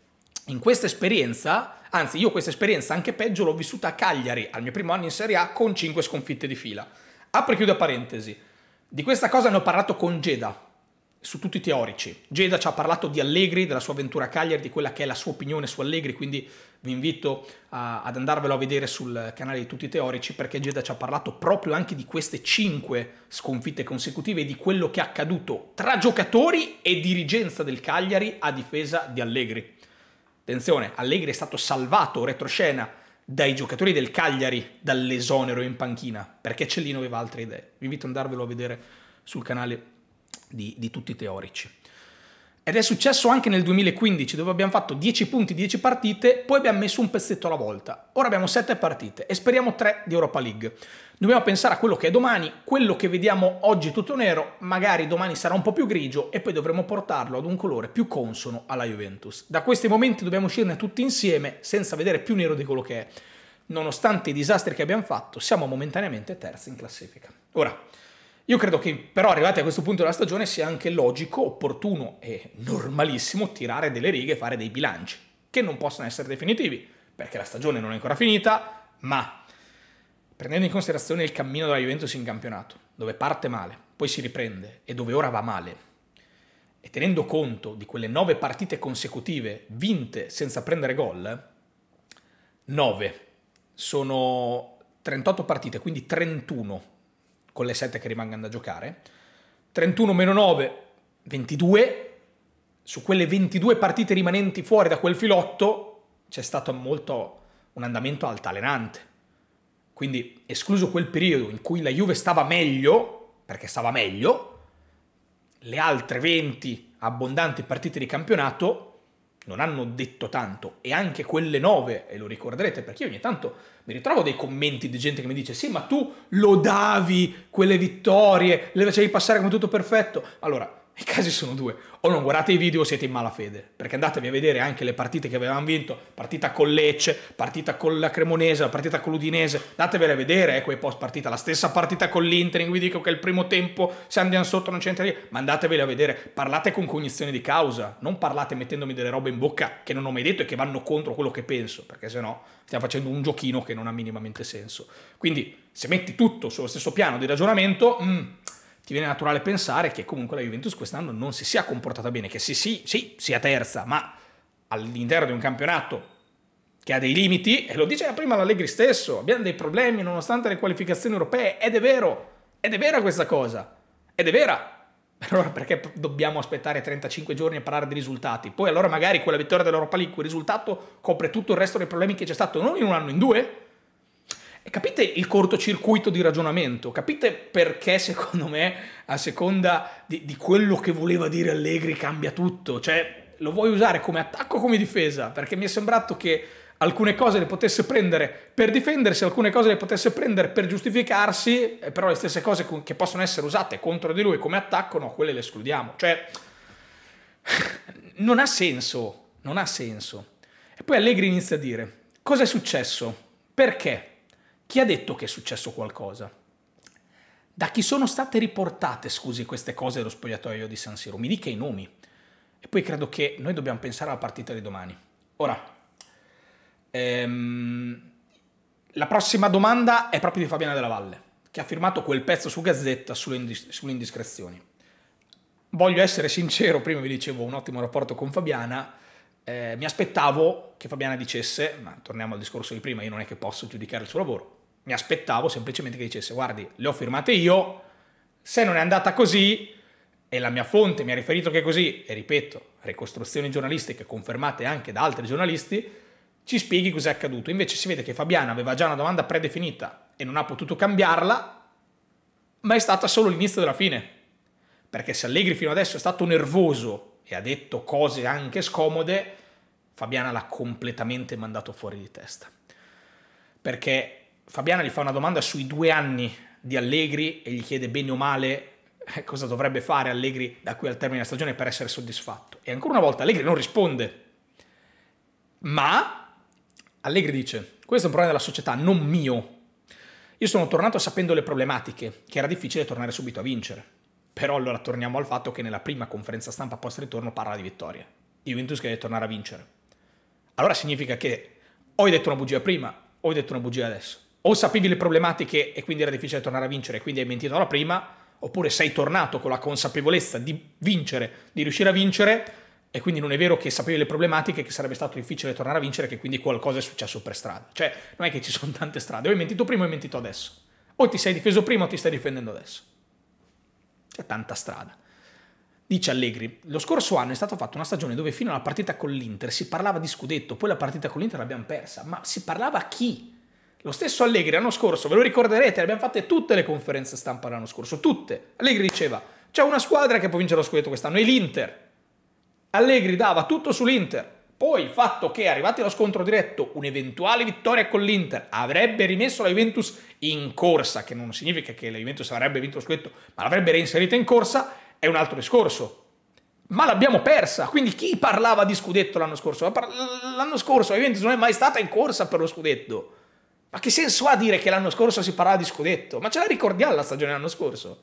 in questa esperienza, anzi io questa esperienza anche peggio l'ho vissuta a Cagliari al mio primo anno in Serie A con 5 sconfitte di fila. Apro e chiudo parentesi. Di questa cosa ne ho parlato con Geda su tutti i teorici. Geda ci ha parlato di Allegri, della sua avventura a Cagliari, di quella che è la sua opinione su Allegri, quindi vi invito a, ad andarvelo a vedere sul canale di tutti i teorici perché Geda ci ha parlato proprio anche di queste 5 sconfitte consecutive e di quello che è accaduto tra giocatori e dirigenza del Cagliari a difesa di Allegri. Attenzione, Allegri è stato salvato retroscena dai giocatori del Cagliari dall'esonero in panchina, perché Cellino aveva altre idee. Vi invito ad andarvelo a vedere sul canale di, di tutti i teorici. Ed è successo anche nel 2015 dove abbiamo fatto 10 punti, 10 partite, poi abbiamo messo un pezzetto alla volta. Ora abbiamo 7 partite e speriamo 3 di Europa League. Dobbiamo pensare a quello che è domani, quello che vediamo oggi tutto nero, magari domani sarà un po' più grigio e poi dovremo portarlo ad un colore più consono alla Juventus. Da questi momenti dobbiamo uscirne tutti insieme senza vedere più nero di quello che è. Nonostante i disastri che abbiamo fatto, siamo momentaneamente terzi in classifica. Ora, io credo che però arrivati a questo punto della stagione sia anche logico, opportuno e normalissimo tirare delle righe e fare dei bilanci, che non possono essere definitivi, perché la stagione non è ancora finita, ma prendendo in considerazione il cammino della Juventus in campionato, dove parte male, poi si riprende e dove ora va male, e tenendo conto di quelle nove partite consecutive vinte senza prendere gol, nove sono 38 partite, quindi 31 con le 7 che rimangono da giocare. 31 meno 9, 22. Su quelle 22 partite rimanenti fuori da quel filotto c'è stato molto un andamento altalenante. Quindi, escluso quel periodo in cui la Juve stava meglio, perché stava meglio, le altre 20 abbondanti partite di campionato non hanno detto tanto e anche quelle nove, e lo ricorderete perché io ogni tanto mi ritrovo dei commenti di gente che mi dice sì ma tu lodavi quelle vittorie, le facevi passare come tutto perfetto. Allora, i casi sono due. O non guardate i video o siete in malafede, perché andatevi a vedere anche le partite che avevamo vinto, partita con Lecce, partita con la Cremonese, partita con l'Udinese, andatevele a vedere, eh, i post partita, la stessa partita con l'Inter, in cui vi dico che il primo tempo se andiamo sotto non c'entra niente, ma andatevele a vedere, parlate con cognizione di causa, non parlate mettendomi delle robe in bocca che non ho mai detto e che vanno contro quello che penso, perché sennò stiamo facendo un giochino che non ha minimamente senso. Quindi se metti tutto sullo stesso piano di ragionamento... Mm, ti viene naturale pensare che comunque la Juventus quest'anno non si sia comportata bene, che sì, sì, sì, sia terza, ma all'interno di un campionato che ha dei limiti, e lo diceva prima l'Allegri stesso, abbiamo dei problemi nonostante le qualificazioni europee, ed è vero, ed è vera questa cosa, ed è vera. Allora perché dobbiamo aspettare 35 giorni a parlare di risultati? Poi allora magari quella vittoria dell'Europa League, quel risultato copre tutto il resto dei problemi che c'è stato non in un anno, in due, e capite il cortocircuito di ragionamento? Capite perché, secondo me, a seconda di, di quello che voleva dire Allegri cambia tutto? Cioè, lo vuoi usare come attacco o come difesa? Perché mi è sembrato che alcune cose le potesse prendere per difendersi, alcune cose le potesse prendere per giustificarsi, eh, però le stesse cose che possono essere usate contro di lui come attacco, no, quelle le escludiamo. Cioè, non ha senso, non ha senso. E poi Allegri inizia a dire, cosa è successo? Perché? Chi ha detto che è successo qualcosa? Da chi sono state riportate, scusi, queste cose dello spogliatoio di San Siro? Mi dica i nomi. E poi credo che noi dobbiamo pensare alla partita di domani. Ora, ehm, la prossima domanda è proprio di Fabiana della Valle, che ha firmato quel pezzo su Gazzetta sulle, indis- sulle indiscrezioni. Voglio essere sincero, prima vi dicevo un ottimo rapporto con Fabiana, eh, mi aspettavo che Fabiana dicesse, ma torniamo al discorso di prima, io non è che posso giudicare il suo lavoro, mi aspettavo semplicemente che dicesse guardi, le ho firmate io, se non è andata così e la mia fonte mi ha riferito che è così, e ripeto, ricostruzioni giornalistiche confermate anche da altri giornalisti, ci spieghi cos'è accaduto. Invece si vede che Fabiana aveva già una domanda predefinita e non ha potuto cambiarla, ma è stata solo l'inizio della fine. Perché se Allegri fino adesso è stato nervoso e ha detto cose anche scomode, Fabiana l'ha completamente mandato fuori di testa. Perché Fabiana gli fa una domanda sui due anni di Allegri e gli chiede bene o male eh, cosa dovrebbe fare Allegri da qui al termine della stagione per essere soddisfatto. E ancora una volta Allegri non risponde, ma Allegri dice, questo è un problema della società, non mio. Io sono tornato sapendo le problematiche, che era difficile tornare subito a vincere. Però allora torniamo al fatto che nella prima conferenza stampa post ritorno parla di vittoria. Juventus che deve tornare a vincere. Allora significa che o hai detto una bugia prima, o hai detto una bugia adesso o sapevi le problematiche e quindi era difficile tornare a vincere, e quindi hai mentito alla prima, oppure sei tornato con la consapevolezza di vincere, di riuscire a vincere, e quindi non è vero che sapevi le problematiche, che sarebbe stato difficile tornare a vincere, che quindi qualcosa è successo per strada. Cioè, non è che ci sono tante strade, o hai mentito prima o hai mentito adesso. O ti sei difeso prima o ti stai difendendo adesso. C'è tanta strada. Dice Allegri, lo scorso anno è stata fatta una stagione dove fino alla partita con l'Inter si parlava di scudetto, poi la partita con l'Inter l'abbiamo persa, ma si parlava a chi? Lo stesso Allegri l'anno scorso, ve lo ricorderete, abbiamo fatto tutte le conferenze stampa l'anno scorso, tutte. Allegri diceva, c'è una squadra che può vincere lo scudetto quest'anno, è l'Inter. Allegri dava tutto sull'Inter. Poi il fatto che, arrivati allo scontro diretto, un'eventuale vittoria con l'Inter avrebbe rimesso la Juventus in corsa, che non significa che la Juventus avrebbe vinto lo scudetto, ma l'avrebbe reinserita in corsa, è un altro discorso. Ma l'abbiamo persa, quindi chi parlava di scudetto l'anno scorso? L'anno scorso la Juventus non è mai stata in corsa per lo scudetto. Ma che senso ha dire che l'anno scorso si parlava di scudetto? Ma ce la ricordiamo la stagione dell'anno scorso?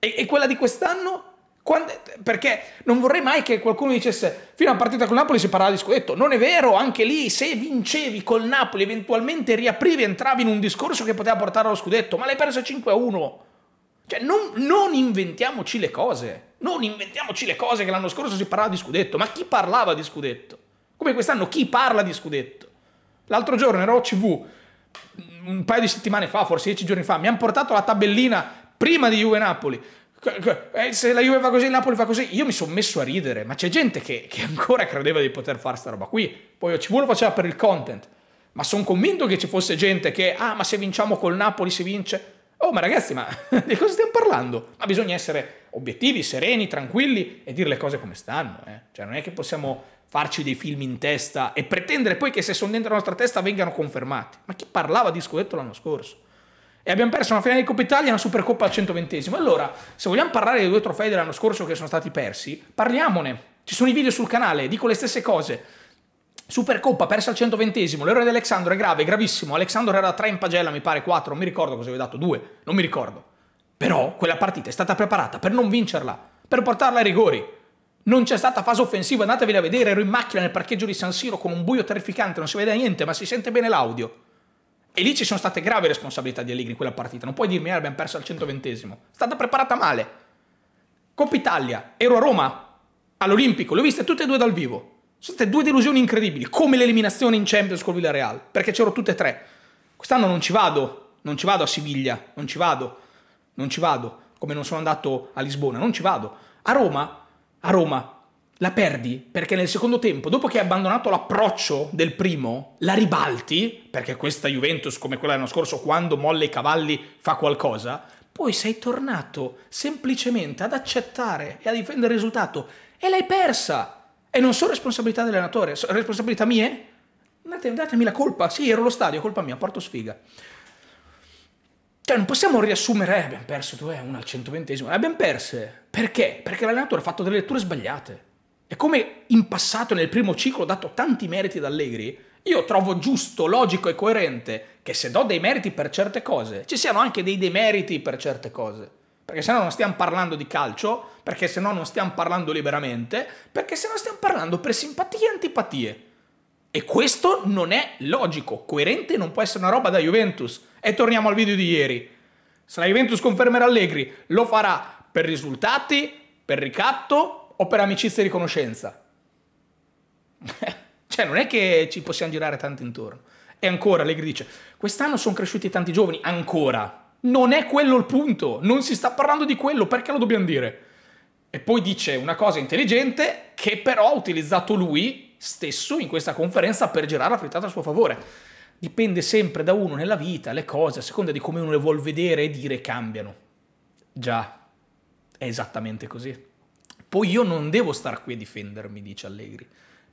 E, e quella di quest'anno? Quando, perché non vorrei mai che qualcuno dicesse fino a partita con Napoli si parlava di scudetto. Non è vero, anche lì se vincevi col Napoli eventualmente riaprivi, entravi in un discorso che poteva portare allo scudetto, ma l'hai perso 5-1. Cioè non, non, inventiamoci le cose, non inventiamoci le cose che l'anno scorso si parlava di scudetto, ma chi parlava di scudetto? Come quest'anno chi parla di scudetto? L'altro giorno ero a CV un paio di settimane fa, forse dieci giorni fa, mi hanno portato la tabellina prima di Juve Napoli. Eh, se la Juve fa così, il Napoli fa così. Io mi sono messo a ridere, ma c'è gente che, che, ancora credeva di poter fare sta roba qui. Poi OCV lo faceva per il content, ma sono convinto che ci fosse gente che, ah, ma se vinciamo col Napoli si vince. Oh, ma ragazzi, ma di cosa stiamo parlando? Ma bisogna essere obiettivi, sereni, tranquilli e dire le cose come stanno. Eh? Cioè, non è che possiamo farci dei film in testa e pretendere poi che se sono dentro la nostra testa vengano confermati. Ma chi parlava di scudetto l'anno scorso? E abbiamo perso una finale di Coppa Italia e una Supercoppa al 120 Allora, se vogliamo parlare dei due trofei dell'anno scorso che sono stati persi, parliamone. Ci sono i video sul canale, dico le stesse cose. Supercoppa persa al 120esimo, l'errore di Alexandro è grave, gravissimo. Alexandro era da 3 in pagella, mi pare 4, non mi ricordo cosa vi ho dato, 2, non mi ricordo. Però quella partita è stata preparata per non vincerla, per portarla ai rigori. Non c'è stata fase offensiva, andatevela a vedere, ero in macchina nel parcheggio di San Siro con un buio terrificante, non si vede niente, ma si sente bene l'audio. E lì ci sono state gravi responsabilità di Allegri in quella partita, non puoi dirmi, eh, abbiamo perso al 120esimo, è stata preparata male. Coppa Italia, ero a Roma, all'Olimpico, le ho viste tutte e due dal vivo. Sono state due delusioni incredibili, come l'eliminazione in Champions col Villarreal, perché c'ero tutte e tre. Quest'anno non ci vado, non ci vado a Siviglia, non ci vado, non ci vado, come non sono andato a Lisbona, non ci vado. A Roma a Roma. La perdi perché nel secondo tempo, dopo che hai abbandonato l'approccio del primo, la ribalti, perché questa Juventus, come quella dell'anno scorso, quando molle i cavalli fa qualcosa, poi sei tornato semplicemente ad accettare e a difendere il risultato e l'hai persa. E non sono responsabilità dell'allenatore, sono responsabilità mie? Datemi la colpa, sì, ero lo stadio, colpa mia, porto sfiga. Cioè, non possiamo riassumere, eh, abbiamo perso 2-1 al 120esimo. Le abbiamo perse. Perché? Perché l'allenatore ha fatto delle letture sbagliate. E come in passato, nel primo ciclo, ho dato tanti meriti ad Allegri, io trovo giusto, logico e coerente che se do dei meriti per certe cose, ci siano anche dei demeriti per certe cose. Perché se no non stiamo parlando di calcio, perché se no non stiamo parlando liberamente, perché se no stiamo parlando per simpatie e antipatie. E questo non è logico, coerente non può essere una roba da Juventus. E torniamo al video di ieri. Se la Juventus confermerà Allegri, lo farà per risultati, per ricatto o per amicizia e riconoscenza. cioè, non è che ci possiamo girare tanto intorno. E ancora, Allegri dice, quest'anno sono cresciuti tanti giovani, ancora. Non è quello il punto, non si sta parlando di quello, perché lo dobbiamo dire? E poi dice una cosa intelligente che però ha utilizzato lui stesso in questa conferenza per girare la frittata a suo favore. Dipende sempre da uno nella vita, le cose, a seconda di come uno le vuol vedere e dire, cambiano. Già, è esattamente così. Poi io non devo star qui a difendermi, dice Allegri.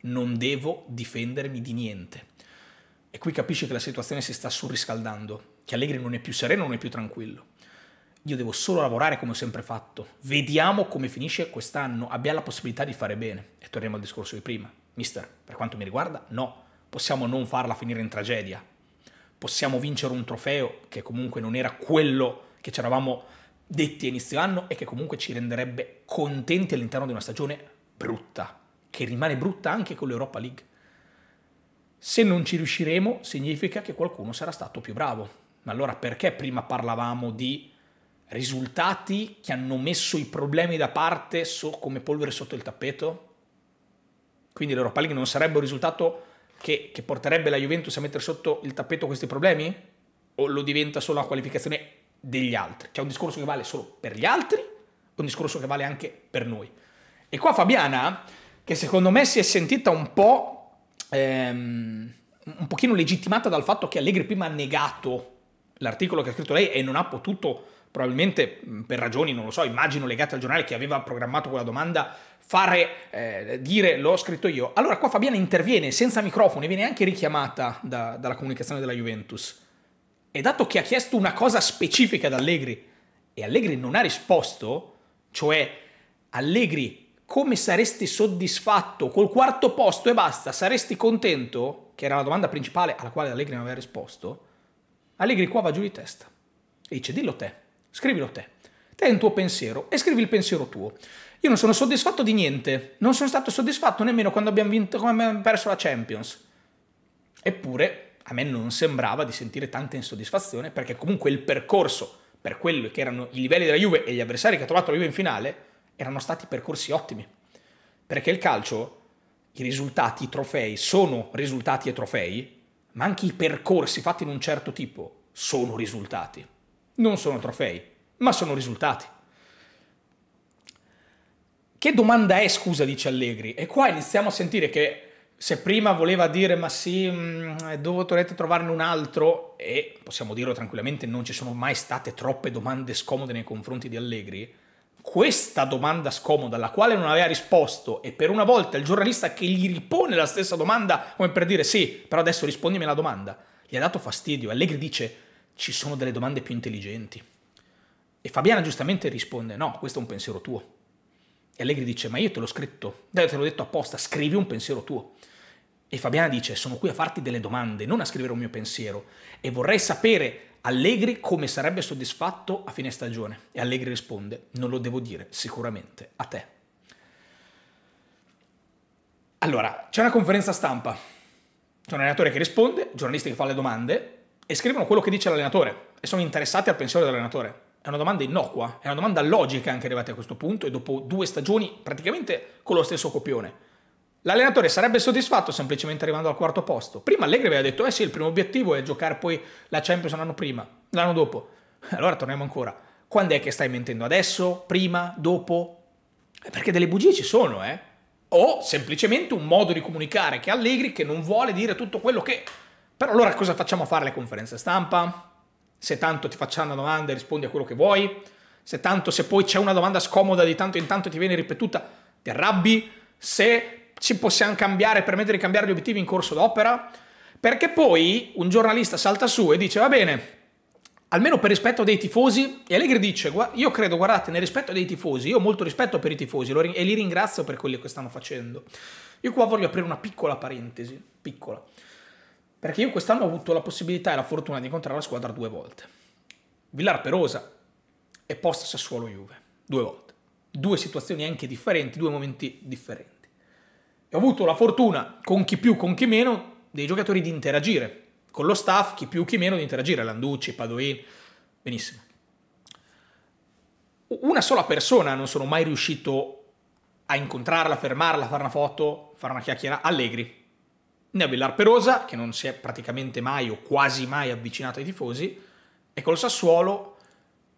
Non devo difendermi di niente. E qui capisce che la situazione si sta surriscaldando, che Allegri non è più sereno, non è più tranquillo. Io devo solo lavorare come ho sempre fatto. Vediamo come finisce quest'anno, abbiamo la possibilità di fare bene. E torniamo al discorso di prima. Mister, per quanto mi riguarda, no. Possiamo non farla finire in tragedia. Possiamo vincere un trofeo che comunque non era quello che ci eravamo detti a inizio anno e che comunque ci renderebbe contenti all'interno di una stagione brutta, che rimane brutta anche con l'Europa League. Se non ci riusciremo significa che qualcuno sarà stato più bravo. Ma allora perché prima parlavamo di risultati che hanno messo i problemi da parte so come polvere sotto il tappeto? quindi l'Europa League non sarebbe un risultato che, che, porterebbe la Juventus a mettere sotto il tappeto questi problemi? O lo diventa solo la qualificazione degli altri? C'è cioè, un discorso che vale solo per gli altri, un discorso che vale anche per noi. E qua Fabiana, che secondo me si è sentita un po'... Ehm, un pochino legittimata dal fatto che Allegri prima ha negato l'articolo che ha scritto lei e non ha potuto probabilmente per ragioni, non lo so, immagino legate al giornale che aveva programmato quella domanda, fare, eh, dire l'ho scritto io. Allora qua Fabiana interviene senza microfono e viene anche richiamata da, dalla comunicazione della Juventus. E dato che ha chiesto una cosa specifica ad Allegri e Allegri non ha risposto, cioè Allegri come saresti soddisfatto col quarto posto e basta, saresti contento, che era la domanda principale alla quale Allegri non aveva risposto, Allegri qua va giù di testa e dice dillo te scrivilo te. Te è un tuo pensiero e scrivi il pensiero tuo. Io non sono soddisfatto di niente, non sono stato soddisfatto nemmeno quando abbiamo, vinto, quando abbiamo perso la Champions. Eppure a me non sembrava di sentire tanta insoddisfazione perché comunque il percorso per quello che erano i livelli della Juve e gli avversari che ha trovato la Juve in finale erano stati percorsi ottimi. Perché il calcio, i risultati, i trofei sono risultati e trofei, ma anche i percorsi fatti in un certo tipo sono risultati non sono trofei, ma sono risultati. Che domanda è, scusa, dice Allegri? E qua iniziamo a sentire che se prima voleva dire ma sì, mh, mm, eh, dovrete trovarne un altro, e possiamo dirlo tranquillamente, non ci sono mai state troppe domande scomode nei confronti di Allegri, questa domanda scomoda, alla quale non aveva risposto, e per una volta il giornalista che gli ripone la stessa domanda, come per dire sì, però adesso rispondimi alla domanda, gli ha dato fastidio. Allegri dice ci sono delle domande più intelligenti. E Fabiana giustamente risponde, no, questo è un pensiero tuo. E Allegri dice, ma io te l'ho scritto, te l'ho detto apposta, scrivi un pensiero tuo. E Fabiana dice, sono qui a farti delle domande, non a scrivere un mio pensiero. E vorrei sapere Allegri come sarebbe soddisfatto a fine stagione. E Allegri risponde, non lo devo dire sicuramente a te. Allora, c'è una conferenza stampa, c'è un allenatore che risponde, giornalista che fa le domande, e scrivono quello che dice l'allenatore e sono interessati al pensiero dell'allenatore. È una domanda innocua, è una domanda logica anche arrivati a questo punto e dopo due stagioni praticamente con lo stesso copione. L'allenatore sarebbe soddisfatto semplicemente arrivando al quarto posto. Prima Allegri aveva detto, eh sì, il primo obiettivo è giocare poi la Champions l'anno prima, l'anno dopo. Allora torniamo ancora. Quando è che stai mentendo? Adesso? Prima? Dopo? Eh, perché delle bugie ci sono, eh? O semplicemente un modo di comunicare che Allegri che non vuole dire tutto quello che però allora cosa facciamo a fare le conferenze stampa? Se tanto ti facciamo una domanda e rispondi a quello che vuoi, se tanto se poi c'è una domanda scomoda di tanto in tanto ti viene ripetuta, ti arrabbi, se ci possiamo cambiare, permettere di cambiare gli obiettivi in corso d'opera, perché poi un giornalista salta su e dice va bene, almeno per rispetto dei tifosi, e Allegri dice, io credo, guardate, nel rispetto dei tifosi, io ho molto rispetto per i tifosi e li ringrazio per quello che stanno facendo. Io qua voglio aprire una piccola parentesi, piccola. Perché io quest'anno ho avuto la possibilità e la fortuna di incontrare la squadra due volte. Villar Perosa e Post Sassuolo Juve. Due volte. Due situazioni anche differenti, due momenti differenti. E ho avuto la fortuna, con chi più, con chi meno, dei giocatori di interagire. Con lo staff, chi più, chi meno, di interagire. Landucci, Padoin, benissimo. Una sola persona non sono mai riuscito a incontrarla, fermarla, fare una foto, fare una chiacchiera. Allegri, né Villar Perosa, che non si è praticamente mai o quasi mai avvicinato ai tifosi, e col Sassuolo,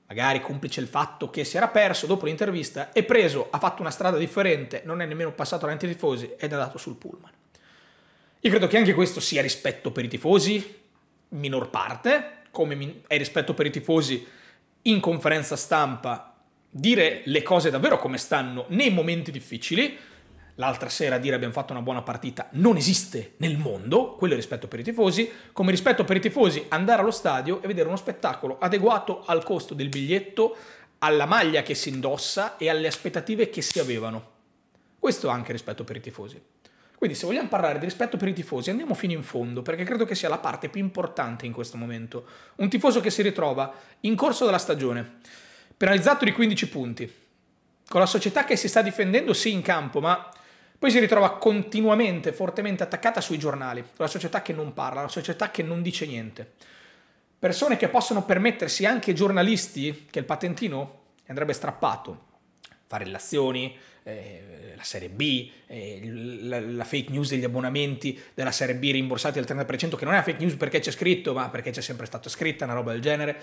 magari complice il fatto che si era perso dopo l'intervista, è preso, ha fatto una strada differente, non è nemmeno passato davanti ai tifosi ed è andato sul pullman. Io credo che anche questo sia rispetto per i tifosi, minor parte, come è rispetto per i tifosi in conferenza stampa dire le cose davvero come stanno nei momenti difficili, l'altra sera a dire abbiamo fatto una buona partita non esiste nel mondo, quello è rispetto per i tifosi, come rispetto per i tifosi andare allo stadio e vedere uno spettacolo adeguato al costo del biglietto, alla maglia che si indossa e alle aspettative che si avevano. Questo anche rispetto per i tifosi. Quindi se vogliamo parlare di rispetto per i tifosi andiamo fino in fondo perché credo che sia la parte più importante in questo momento. Un tifoso che si ritrova in corso della stagione, penalizzato di 15 punti, con la società che si sta difendendo sì in campo, ma poi si ritrova continuamente, fortemente attaccata sui giornali, la società che non parla, la società che non dice niente. Persone che possono permettersi anche giornalisti, che il patentino andrebbe strappato, fare relazioni, eh, la serie B, eh, la, la, fake news degli abbonamenti della serie B rimborsati al 30%, che non è una fake news perché c'è scritto, ma perché c'è sempre stata scritta, una roba del genere.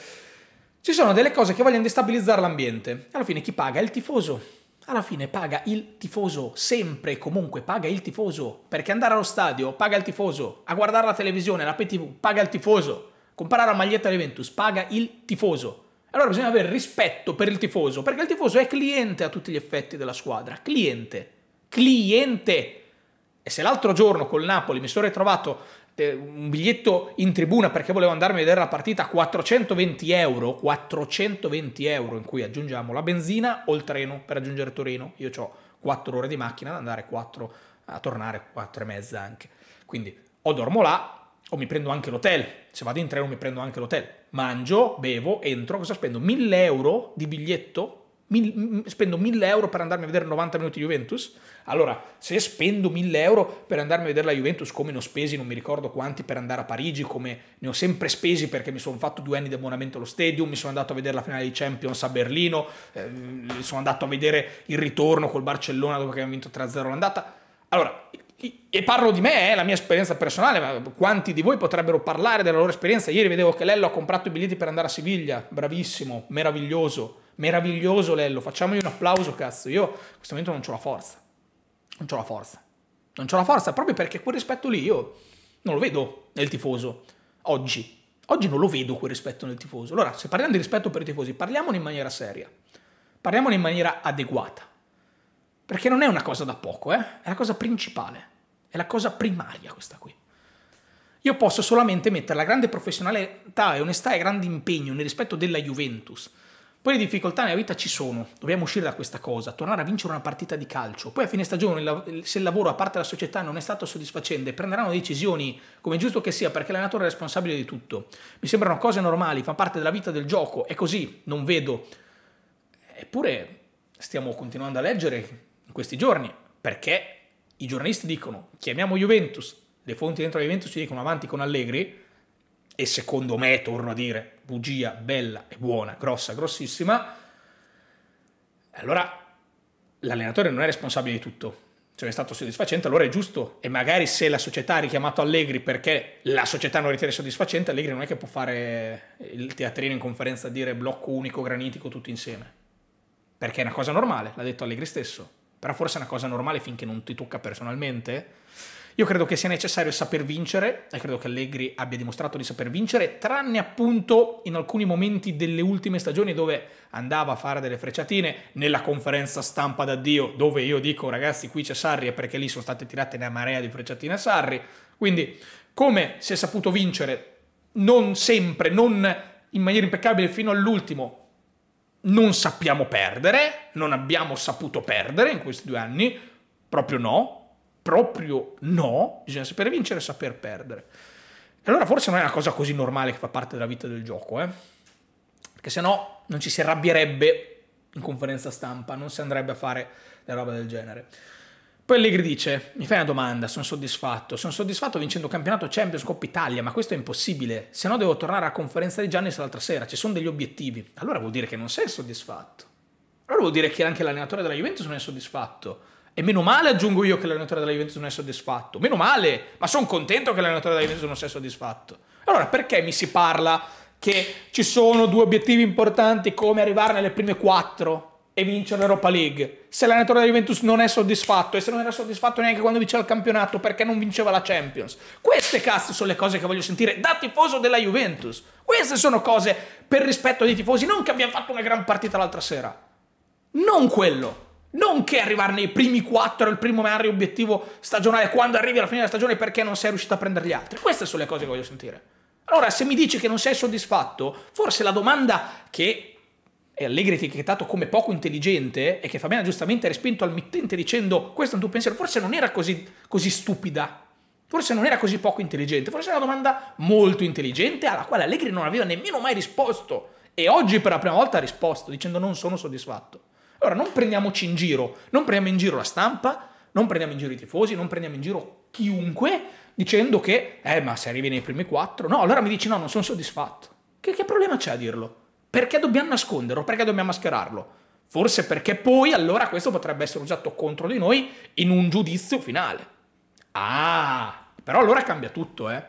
Ci sono delle cose che vogliono destabilizzare l'ambiente. Alla fine chi paga è il tifoso alla fine paga il tifoso, sempre e comunque paga il tifoso, perché andare allo stadio paga il tifoso, a guardare la televisione, la PTV paga il tifoso, comprare la maglietta Juventus paga il tifoso. Allora bisogna avere rispetto per il tifoso, perché il tifoso è cliente a tutti gli effetti della squadra, cliente, cliente. E se l'altro giorno col Napoli mi sono ritrovato un biglietto in tribuna perché volevo andarmi a vedere la partita a 420 euro, 420 euro in cui aggiungiamo la benzina o il treno per raggiungere Torino. Io ho 4 ore di macchina ad andare 4, a tornare 4 e mezza anche. Quindi o dormo là o mi prendo anche l'hotel. Se vado in treno mi prendo anche l'hotel. Mangio, bevo, entro, cosa spendo? 1000 euro di biglietto Mil, spendo 1000 euro per andarmi a vedere 90 minuti di Juventus? Allora, se spendo 1000 euro per andarmi a vedere la Juventus, come ne ho spesi, non mi ricordo quanti, per andare a Parigi, come ne ho sempre spesi perché mi sono fatto due anni di abbonamento allo stadium, mi sono andato a vedere la finale di Champions a Berlino, eh, sono andato a vedere il ritorno col Barcellona dopo che abbiamo vinto 3-0 l'andata. Allora, e parlo di me, eh, è eh, la mia esperienza personale, ma quanti di voi potrebbero parlare della loro esperienza? Ieri vedevo che Lello ha comprato i biglietti per andare a Siviglia, bravissimo, meraviglioso Meraviglioso Lello, facciamogli un applauso, cazzo. Io in questo momento non ho la forza. Non ho la forza. Non ho la forza, proprio perché quel rispetto lì io non lo vedo nel tifoso. Oggi. Oggi non lo vedo quel rispetto nel tifoso. Allora, se parliamo di rispetto per i tifosi, parliamone in maniera seria. Parliamone in maniera adeguata. Perché non è una cosa da poco, eh? È la cosa principale. È la cosa primaria questa qui. Io posso solamente mettere la grande professionalità e onestà e grande impegno nel rispetto della Juventus poi le difficoltà nella vita ci sono, dobbiamo uscire da questa cosa, tornare a vincere una partita di calcio. Poi a fine stagione, se il lavoro a parte la società non è stato soddisfacente, prenderanno decisioni come giusto che sia, perché l'allenatore è responsabile di tutto. Mi sembrano cose normali, fa parte della vita del gioco, è così, non vedo. Eppure stiamo continuando a leggere in questi giorni, perché i giornalisti dicono, chiamiamo Juventus, le fonti dentro la Juventus ci dicono avanti con Allegri, e secondo me, torno a dire, bugia bella e buona, grossa, grossissima, allora l'allenatore non è responsabile di tutto. Se cioè, non è stato soddisfacente, allora è giusto. E magari se la società ha richiamato Allegri perché la società non ritiene soddisfacente, Allegri non è che può fare il teatrino in conferenza a dire blocco unico, granitico, tutti insieme. Perché è una cosa normale, l'ha detto Allegri stesso. Però forse è una cosa normale finché non ti tocca personalmente io credo che sia necessario saper vincere e credo che Allegri abbia dimostrato di saper vincere, tranne appunto in alcuni momenti delle ultime stagioni dove andava a fare delle frecciatine nella conferenza stampa d'addio, dove io dico ragazzi qui c'è Sarri e perché lì sono state tirate una marea di frecciatine a Sarri. Quindi come si è saputo vincere non sempre, non in maniera impeccabile fino all'ultimo, non sappiamo perdere, non abbiamo saputo perdere in questi due anni, proprio no, proprio no, bisogna sapere vincere e saper perdere. E allora forse non è una cosa così normale che fa parte della vita del gioco, eh? perché se no non ci si arrabbierebbe in conferenza stampa, non si andrebbe a fare della roba del genere. Poi Allegri dice, mi fai una domanda, sono soddisfatto, sono soddisfatto vincendo campionato Champions Coppa Italia, ma questo è impossibile, se no devo tornare alla conferenza di Giannis l'altra sera, ci sono degli obiettivi. Allora vuol dire che non sei soddisfatto. Allora vuol dire che anche l'allenatore della Juventus non è soddisfatto e meno male aggiungo io che l'allenatore della Juventus non è soddisfatto. Meno male, ma sono contento che l'allenatore della Juventus non sia soddisfatto. Allora perché mi si parla che ci sono due obiettivi importanti come arrivare nelle prime quattro e vincere l'Europa League. Se l'allenatore della Juventus non è soddisfatto e se non era soddisfatto neanche quando vinceva il campionato perché non vinceva la Champions. Queste cazzo sono le cose che voglio sentire da tifoso della Juventus. Queste sono cose per rispetto dei tifosi, non che abbiamo fatto una gran partita l'altra sera. Non quello non che arrivare nei primi quattro, il primo magari obiettivo stagionale quando arrivi alla fine della stagione perché non sei riuscito a prendere gli altri. Queste sono le cose che voglio sentire. Allora, se mi dici che non sei soddisfatto, forse la domanda che è Allegri etichettato come poco intelligente e che Fabiana giustamente ha respinto al mittente dicendo questo è un tuo pensiero, forse non era così, così stupida, forse non era così poco intelligente, forse era una domanda molto intelligente alla quale Allegri non aveva nemmeno mai risposto e oggi per la prima volta ha risposto dicendo non sono soddisfatto. Allora non prendiamoci in giro, non prendiamo in giro la stampa, non prendiamo in giro i tifosi, non prendiamo in giro chiunque dicendo che, eh ma se arrivi nei primi quattro, no, allora mi dici no, non sono soddisfatto. Che, che problema c'è a dirlo? Perché dobbiamo nasconderlo? Perché dobbiamo mascherarlo? Forse perché poi allora questo potrebbe essere usato contro di noi in un giudizio finale. Ah, però allora cambia tutto, eh.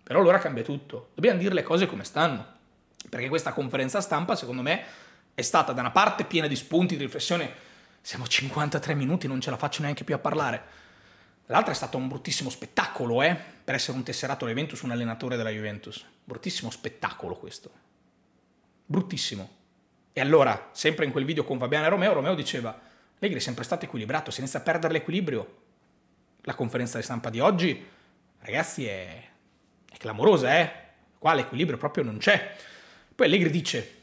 Però allora cambia tutto. Dobbiamo dire le cose come stanno. Perché questa conferenza stampa, secondo me, è stata da una parte piena di spunti, di riflessione, siamo 53 minuti, non ce la faccio neanche più a parlare. L'altra è stato un bruttissimo spettacolo, eh, per essere un tesserato della Juventus, un allenatore della Juventus. Bruttissimo spettacolo questo. Bruttissimo. E allora, sempre in quel video con Fabiana e Romeo, Romeo diceva, Allegri è sempre stato equilibrato, se inizia a perdere l'equilibrio. La conferenza di stampa di oggi, ragazzi, è, è clamorosa, eh. Qua l'equilibrio proprio non c'è. Poi Allegri dice,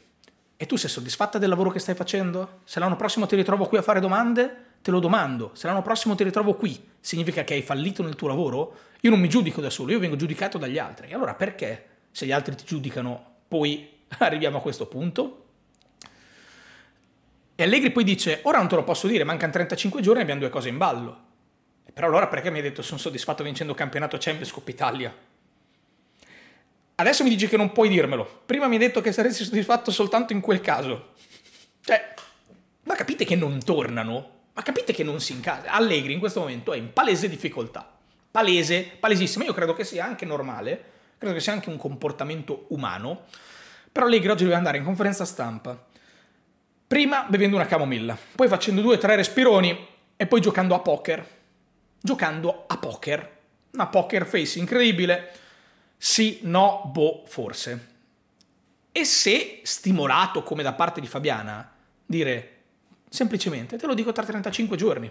e tu sei soddisfatta del lavoro che stai facendo? Se l'anno prossimo ti ritrovo qui a fare domande, te lo domando. Se l'anno prossimo ti ritrovo qui, significa che hai fallito nel tuo lavoro? Io non mi giudico da solo, io vengo giudicato dagli altri. E allora perché, se gli altri ti giudicano, poi arriviamo a questo punto? E Allegri poi dice, ora non te lo posso dire, mancano 35 giorni e abbiamo due cose in ballo. Però allora perché mi hai detto sono soddisfatto vincendo campionato Champions Coppa Italia? Adesso mi dici che non puoi dirmelo. Prima mi hai detto che saresti soddisfatto soltanto in quel caso. Cioè, ma capite che non tornano? Ma capite che non si incasa? Allegri in questo momento è in palese difficoltà. Palese, palesissimo. Io credo che sia anche normale, credo che sia anche un comportamento umano. Però Allegri oggi deve andare in conferenza stampa. Prima bevendo una camomilla, poi facendo due o tre respironi e poi giocando a poker. Giocando a poker. Una poker face incredibile sì, no, boh, forse. E se, stimolato come da parte di Fabiana, dire semplicemente, te lo dico tra 35 giorni.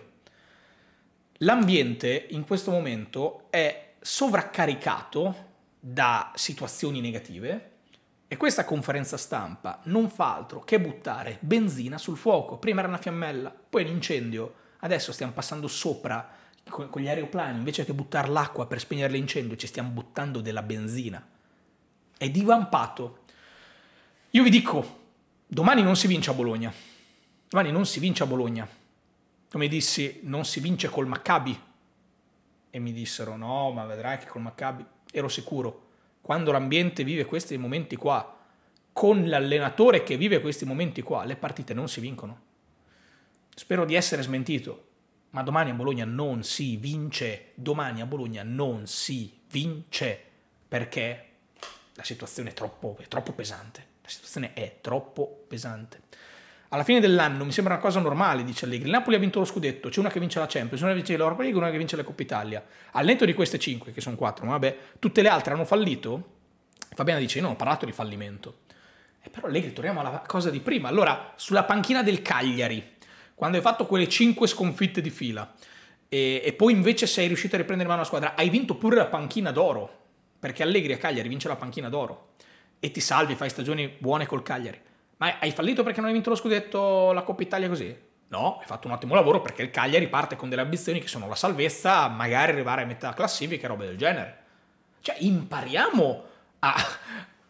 L'ambiente in questo momento è sovraccaricato da situazioni negative e questa conferenza stampa non fa altro che buttare benzina sul fuoco. Prima era una fiammella, poi un incendio, adesso stiamo passando sopra con, gli aeroplani, invece che buttare l'acqua per spegnere l'incendio, ci stiamo buttando della benzina. È divampato. Io vi dico, domani non si vince a Bologna. Domani non si vince a Bologna. Come dissi, non si vince col Maccabi. E mi dissero, no, ma vedrai che col Maccabi... Ero sicuro. Quando l'ambiente vive questi momenti qua, con l'allenatore che vive questi momenti qua, le partite non si vincono. Spero di essere smentito, ma domani a Bologna non si vince, domani a Bologna non si vince perché la situazione è troppo, è troppo pesante, la situazione è troppo pesante. Alla fine dell'anno mi sembra una cosa normale, dice Allegri. Il Napoli ha vinto lo scudetto, c'è una che vince la Champions, una che vince l'Europa League, una che vince la Coppa Italia. Al netto di queste 5, che sono 4, ma vabbè, tutte le altre hanno fallito? Fabiana dice, non ho parlato di fallimento. E eh, però Allegri, torniamo alla cosa di prima. Allora, sulla panchina del Cagliari, quando hai fatto quelle 5 sconfitte di fila e, e poi invece sei riuscito a riprendere in mano la squadra, hai vinto pure la panchina d'oro, perché Allegri a Cagliari vince la panchina d'oro e ti salvi, fai stagioni buone col Cagliari. Ma hai fallito perché non hai vinto lo scudetto, la Coppa Italia così? No, hai fatto un ottimo lavoro perché il Cagliari parte con delle ambizioni che sono la salvezza, magari arrivare a metà classifica e roba del genere. Cioè, impariamo a,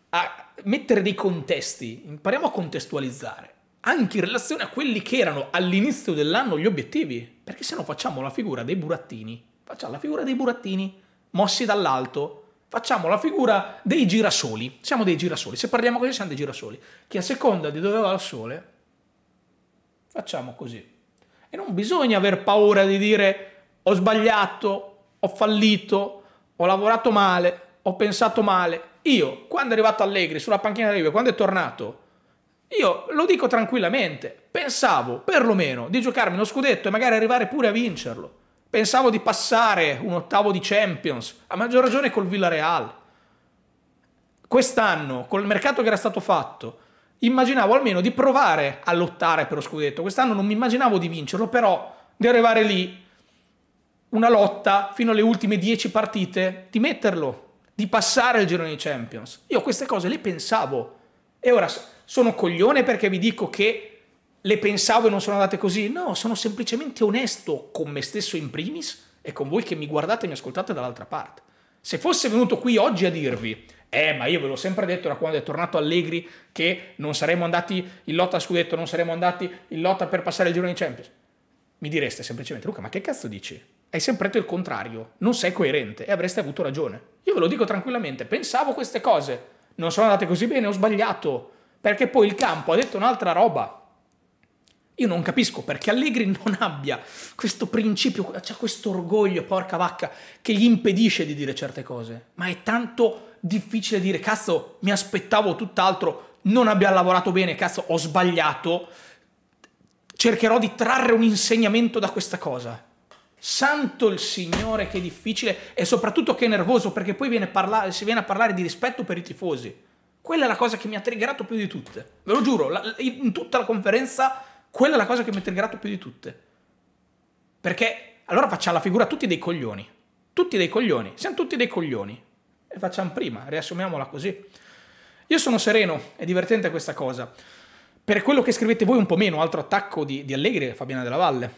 a mettere dei contesti, impariamo a contestualizzare anche in relazione a quelli che erano all'inizio dell'anno gli obiettivi, perché se no facciamo la figura dei burattini, facciamo la figura dei burattini mossi dall'alto, facciamo la figura dei girasoli, siamo dei girasoli, se parliamo così siamo dei girasoli, che a seconda di dove va il sole facciamo così. E non bisogna aver paura di dire ho sbagliato, ho fallito, ho lavorato male, ho pensato male. Io, quando è arrivato Allegri sulla panchina di Juve, quando è tornato io lo dico tranquillamente, pensavo perlomeno di giocarmi uno scudetto e magari arrivare pure a vincerlo. Pensavo di passare un ottavo di Champions, a maggior ragione col Villarreal. Quest'anno, col mercato che era stato fatto, immaginavo almeno di provare a lottare per lo scudetto. Quest'anno non mi immaginavo di vincerlo, però di arrivare lì, una lotta fino alle ultime 10 partite, di metterlo, di passare il girone di Champions. Io queste cose le pensavo. E ora sono coglione perché vi dico che le pensavo e non sono andate così. No, sono semplicemente onesto con me stesso in primis e con voi che mi guardate e mi ascoltate dall'altra parte. Se fosse venuto qui oggi a dirvi, eh, ma io ve l'ho sempre detto da quando è tornato Allegri che non saremmo andati in lotta a scudetto, non saremmo andati in lotta per passare il giro di Champions, mi direste semplicemente, Luca, ma che cazzo dici? Hai sempre detto il contrario, non sei coerente e avreste avuto ragione. Io ve lo dico tranquillamente, pensavo queste cose, non sono andate così bene, ho sbagliato, perché poi il campo ha detto un'altra roba. Io non capisco perché Allegri non abbia questo principio, cioè questo orgoglio, porca vacca, che gli impedisce di dire certe cose. Ma è tanto difficile dire, cazzo, mi aspettavo tutt'altro, non abbia lavorato bene, cazzo, ho sbagliato, cercherò di trarre un insegnamento da questa cosa. Santo il Signore che difficile e soprattutto che è nervoso perché poi viene si viene a parlare di rispetto per i tifosi. Quella è la cosa che mi ha triggerato più di tutte. Ve lo giuro, la, in tutta la conferenza, quella è la cosa che mi ha triggerato più di tutte. Perché allora facciamo la figura tutti dei coglioni. Tutti dei coglioni. Siamo tutti dei coglioni. E facciamo prima, riassumiamola così. Io sono sereno, è divertente questa cosa. Per quello che scrivete voi un po' meno, altro attacco di, di Allegri e Fabiana della Valle.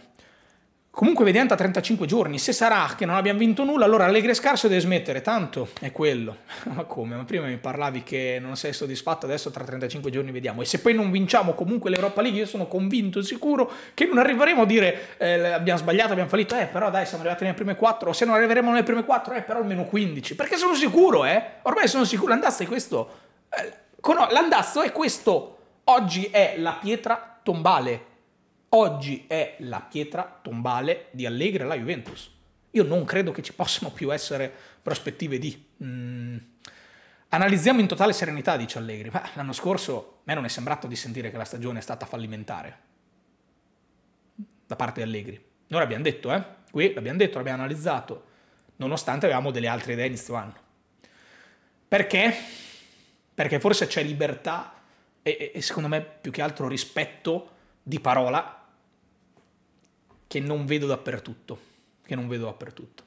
Comunque vediamo Vedanta 35 giorni, se sarà che non abbiamo vinto nulla, allora Allegri è Scarso e deve smettere, tanto è quello. ma come? Ma prima mi parlavi che non sei soddisfatto, adesso tra 35 giorni vediamo. E se poi non vinciamo comunque l'Europa League, io sono convinto, sicuro, che non arriveremo a dire eh, abbiamo sbagliato, abbiamo fallito, eh però dai siamo arrivati nelle prime 4, o se non arriveremo nelle prime 4, eh però almeno 15. Perché sono sicuro, eh? Ormai sono sicuro, l'andazzo è questo. Eh, l'andazzo è questo. Oggi è la pietra tombale Oggi è la pietra tombale di Allegri alla Juventus. Io non credo che ci possano più essere prospettive di... Mm. Analizziamo in totale serenità, dice Allegri, ma l'anno scorso a me non è sembrato di sentire che la stagione è stata fallimentare da parte di Allegri. Noi l'abbiamo detto, eh? Qui l'abbiamo detto, l'abbiamo analizzato, nonostante avevamo delle altre idee inizio anno. Perché? Perché forse c'è libertà e, e secondo me più che altro rispetto di parola che non vedo dappertutto, che non vedo dappertutto.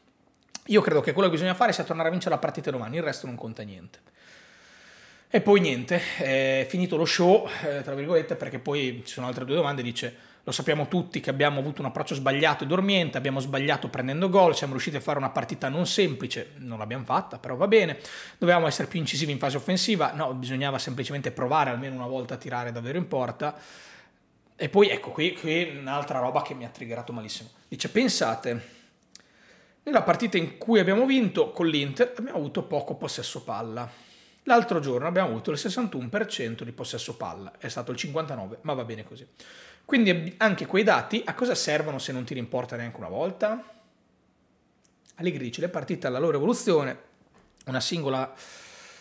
Io credo che quello che bisogna fare sia tornare a vincere la partita domani, il resto non conta niente. E poi niente, è eh, finito lo show, eh, tra virgolette, perché poi ci sono altre due domande, dice lo sappiamo tutti che abbiamo avuto un approccio sbagliato e dormiente, abbiamo sbagliato prendendo gol, siamo riusciti a fare una partita non semplice, non l'abbiamo fatta, però va bene, dovevamo essere più incisivi in fase offensiva, no, bisognava semplicemente provare almeno una volta a tirare davvero in porta. E poi ecco, qui, qui un'altra roba che mi ha triggerato malissimo. Dice, pensate, nella partita in cui abbiamo vinto con l'Inter abbiamo avuto poco possesso palla. L'altro giorno abbiamo avuto il 61% di possesso palla, è stato il 59%, ma va bene così. Quindi anche quei dati a cosa servono se non ti rimporta neanche una volta? Allegri dice, le partite alla loro evoluzione, una, singola,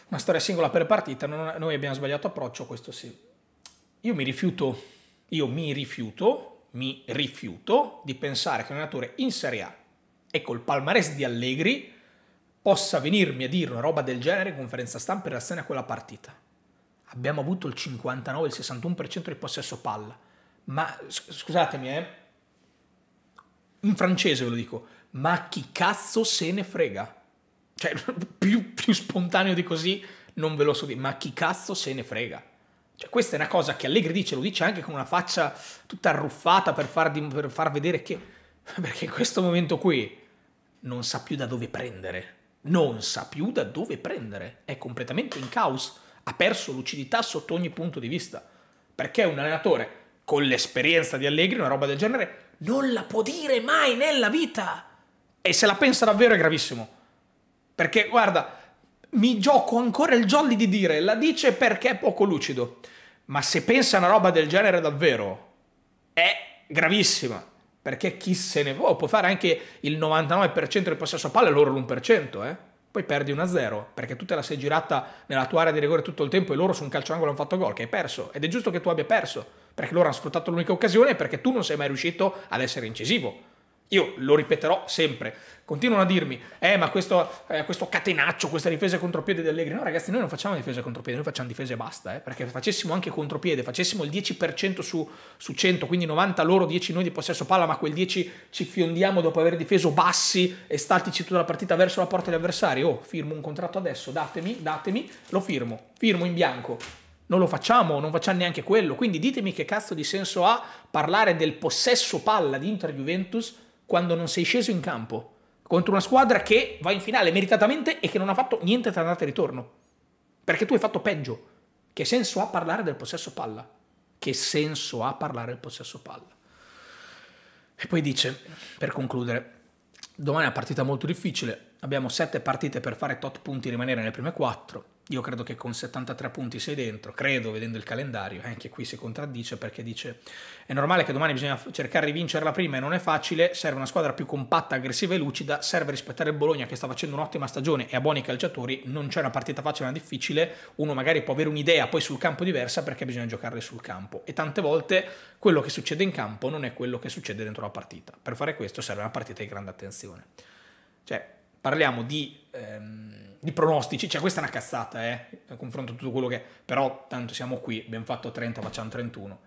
una storia singola per partita, noi abbiamo sbagliato approccio, questo sì. Io mi rifiuto io mi rifiuto, mi rifiuto di pensare che un allenatore in Serie A e col palmarès di Allegri possa venirmi a dire una roba del genere in conferenza stampa in relazione a quella partita. Abbiamo avuto il 59, il 61% di possesso palla. Ma scusatemi, eh. In francese ve lo dico, ma chi cazzo se ne frega? Cioè, più, più spontaneo di così non ve lo so dire, ma chi cazzo se ne frega? Cioè, questa è una cosa che Allegri dice, lo dice anche con una faccia tutta arruffata per far, di, per far vedere che... Perché in questo momento qui non sa più da dove prendere. Non sa più da dove prendere. È completamente in caos. Ha perso lucidità sotto ogni punto di vista. Perché un allenatore con l'esperienza di Allegri, una roba del genere, non la può dire mai nella vita. E se la pensa davvero è gravissimo. Perché, guarda, mi gioco ancora il jolly di dire la dice perché è poco lucido. Ma se pensa una roba del genere davvero, è gravissima. Perché chi se ne può, può fare anche il 99% del possesso a palla e loro l'1%, eh? Poi perdi 1-0, perché tu te la sei girata nella tua area di rigore tutto il tempo e loro su un calcio angolo hanno fatto gol, che hai perso. Ed è giusto che tu abbia perso, perché loro hanno sfruttato l'unica occasione e perché tu non sei mai riuscito ad essere incisivo. Io lo ripeterò sempre. Continuano a dirmi, eh, ma questo, eh, questo catenaccio, questa difesa contropiede di Allegri. No, ragazzi, noi non facciamo difesa contropiede, noi facciamo difesa e basta. Eh, perché facessimo anche contropiede, facessimo il 10% su, su 100, quindi 90 loro, 10 noi di possesso palla, ma quel 10 ci fiondiamo dopo aver difeso bassi e statici tutta la partita verso la porta degli avversari. Oh, firmo un contratto adesso, datemi, datemi, lo firmo, firmo in bianco non lo facciamo, non facciamo neanche quello. Quindi ditemi che cazzo di senso ha parlare del possesso palla di Inter Juventus quando non sei sceso in campo contro una squadra che va in finale meritatamente e che non ha fatto niente tra andata e ritorno. Perché tu hai fatto peggio. Che senso ha parlare del possesso palla? Che senso ha parlare del possesso palla? E poi dice, per concludere, domani è una partita molto difficile, abbiamo sette partite per fare tot punti e rimanere nelle prime quattro. Io credo che con 73 punti sei dentro, credo vedendo il calendario, anche eh, qui si contraddice perché dice è normale che domani bisogna cercare di vincere la prima e non è facile, serve una squadra più compatta, aggressiva e lucida, serve rispettare il Bologna che sta facendo un'ottima stagione e ha buoni calciatori, non c'è una partita facile ma difficile, uno magari può avere un'idea poi sul campo diversa perché bisogna giocarle sul campo e tante volte quello che succede in campo non è quello che succede dentro la partita. Per fare questo serve una partita di grande attenzione. Cioè, parliamo di... Ehm, di pronostici, cioè questa è una cazzata, eh, confronto a tutto quello che... Però tanto siamo qui, abbiamo fatto 30, facciamo 31.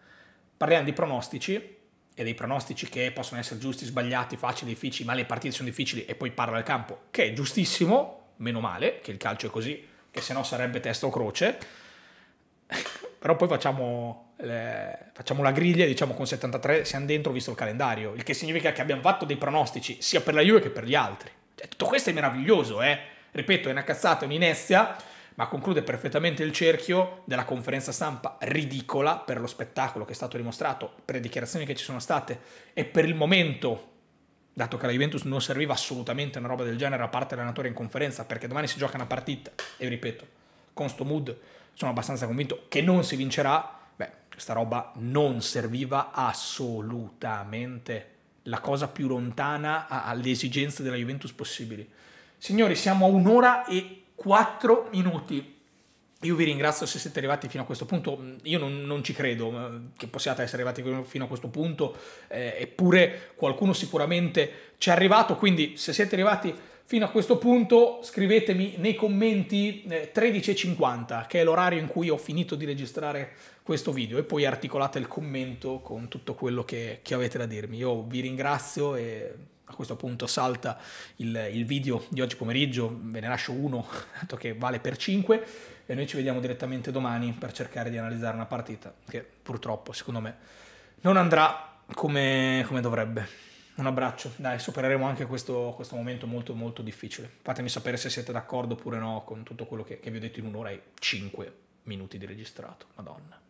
Parliamo di pronostici e dei pronostici che possono essere giusti, sbagliati, facili, difficili, ma le partite sono difficili e poi parla il campo, che è giustissimo, meno male, che il calcio è così, che se no sarebbe testa o croce. Però poi facciamo, le... facciamo la griglia, diciamo con 73 siamo dentro visto il calendario, il che significa che abbiamo fatto dei pronostici sia per la Juve che per gli altri. Cioè, tutto questo è meraviglioso, eh? Ripeto, è una cazzata, è un'inezia, ma conclude perfettamente il cerchio della conferenza stampa ridicola per lo spettacolo che è stato dimostrato, per le dichiarazioni che ci sono state e per il momento, dato che alla Juventus non serviva assolutamente una roba del genere a parte l'allenatore in conferenza, perché domani si gioca una partita e ripeto, con sto mood sono abbastanza convinto che non si vincerà, beh, questa roba non serviva assolutamente la cosa più lontana alle esigenze della Juventus possibili. Signori, siamo a un'ora e quattro minuti. Io vi ringrazio se siete arrivati fino a questo punto, mm, io non, non ci credo mm, che possiate essere arrivati fino a questo punto, eh, eppure qualcuno sicuramente ci è arrivato, quindi se siete arrivati fino a questo punto scrivetemi nei commenti eh, 13.50, che è l'orario in cui ho finito di registrare questo video, e poi articolate il commento con tutto quello che, che avete da dirmi. Io vi ringrazio e a questo punto salta il, il video di oggi pomeriggio, ve ne lascio uno, dato che vale per 5, e noi ci vediamo direttamente domani per cercare di analizzare una partita che purtroppo, secondo me, non andrà come, come dovrebbe. Un abbraccio, dai, supereremo anche questo, questo, momento molto molto difficile. Fatemi sapere se siete d'accordo oppure no con tutto quello che, che vi ho detto in un'ora e 5 minuti di registrato. Madonna.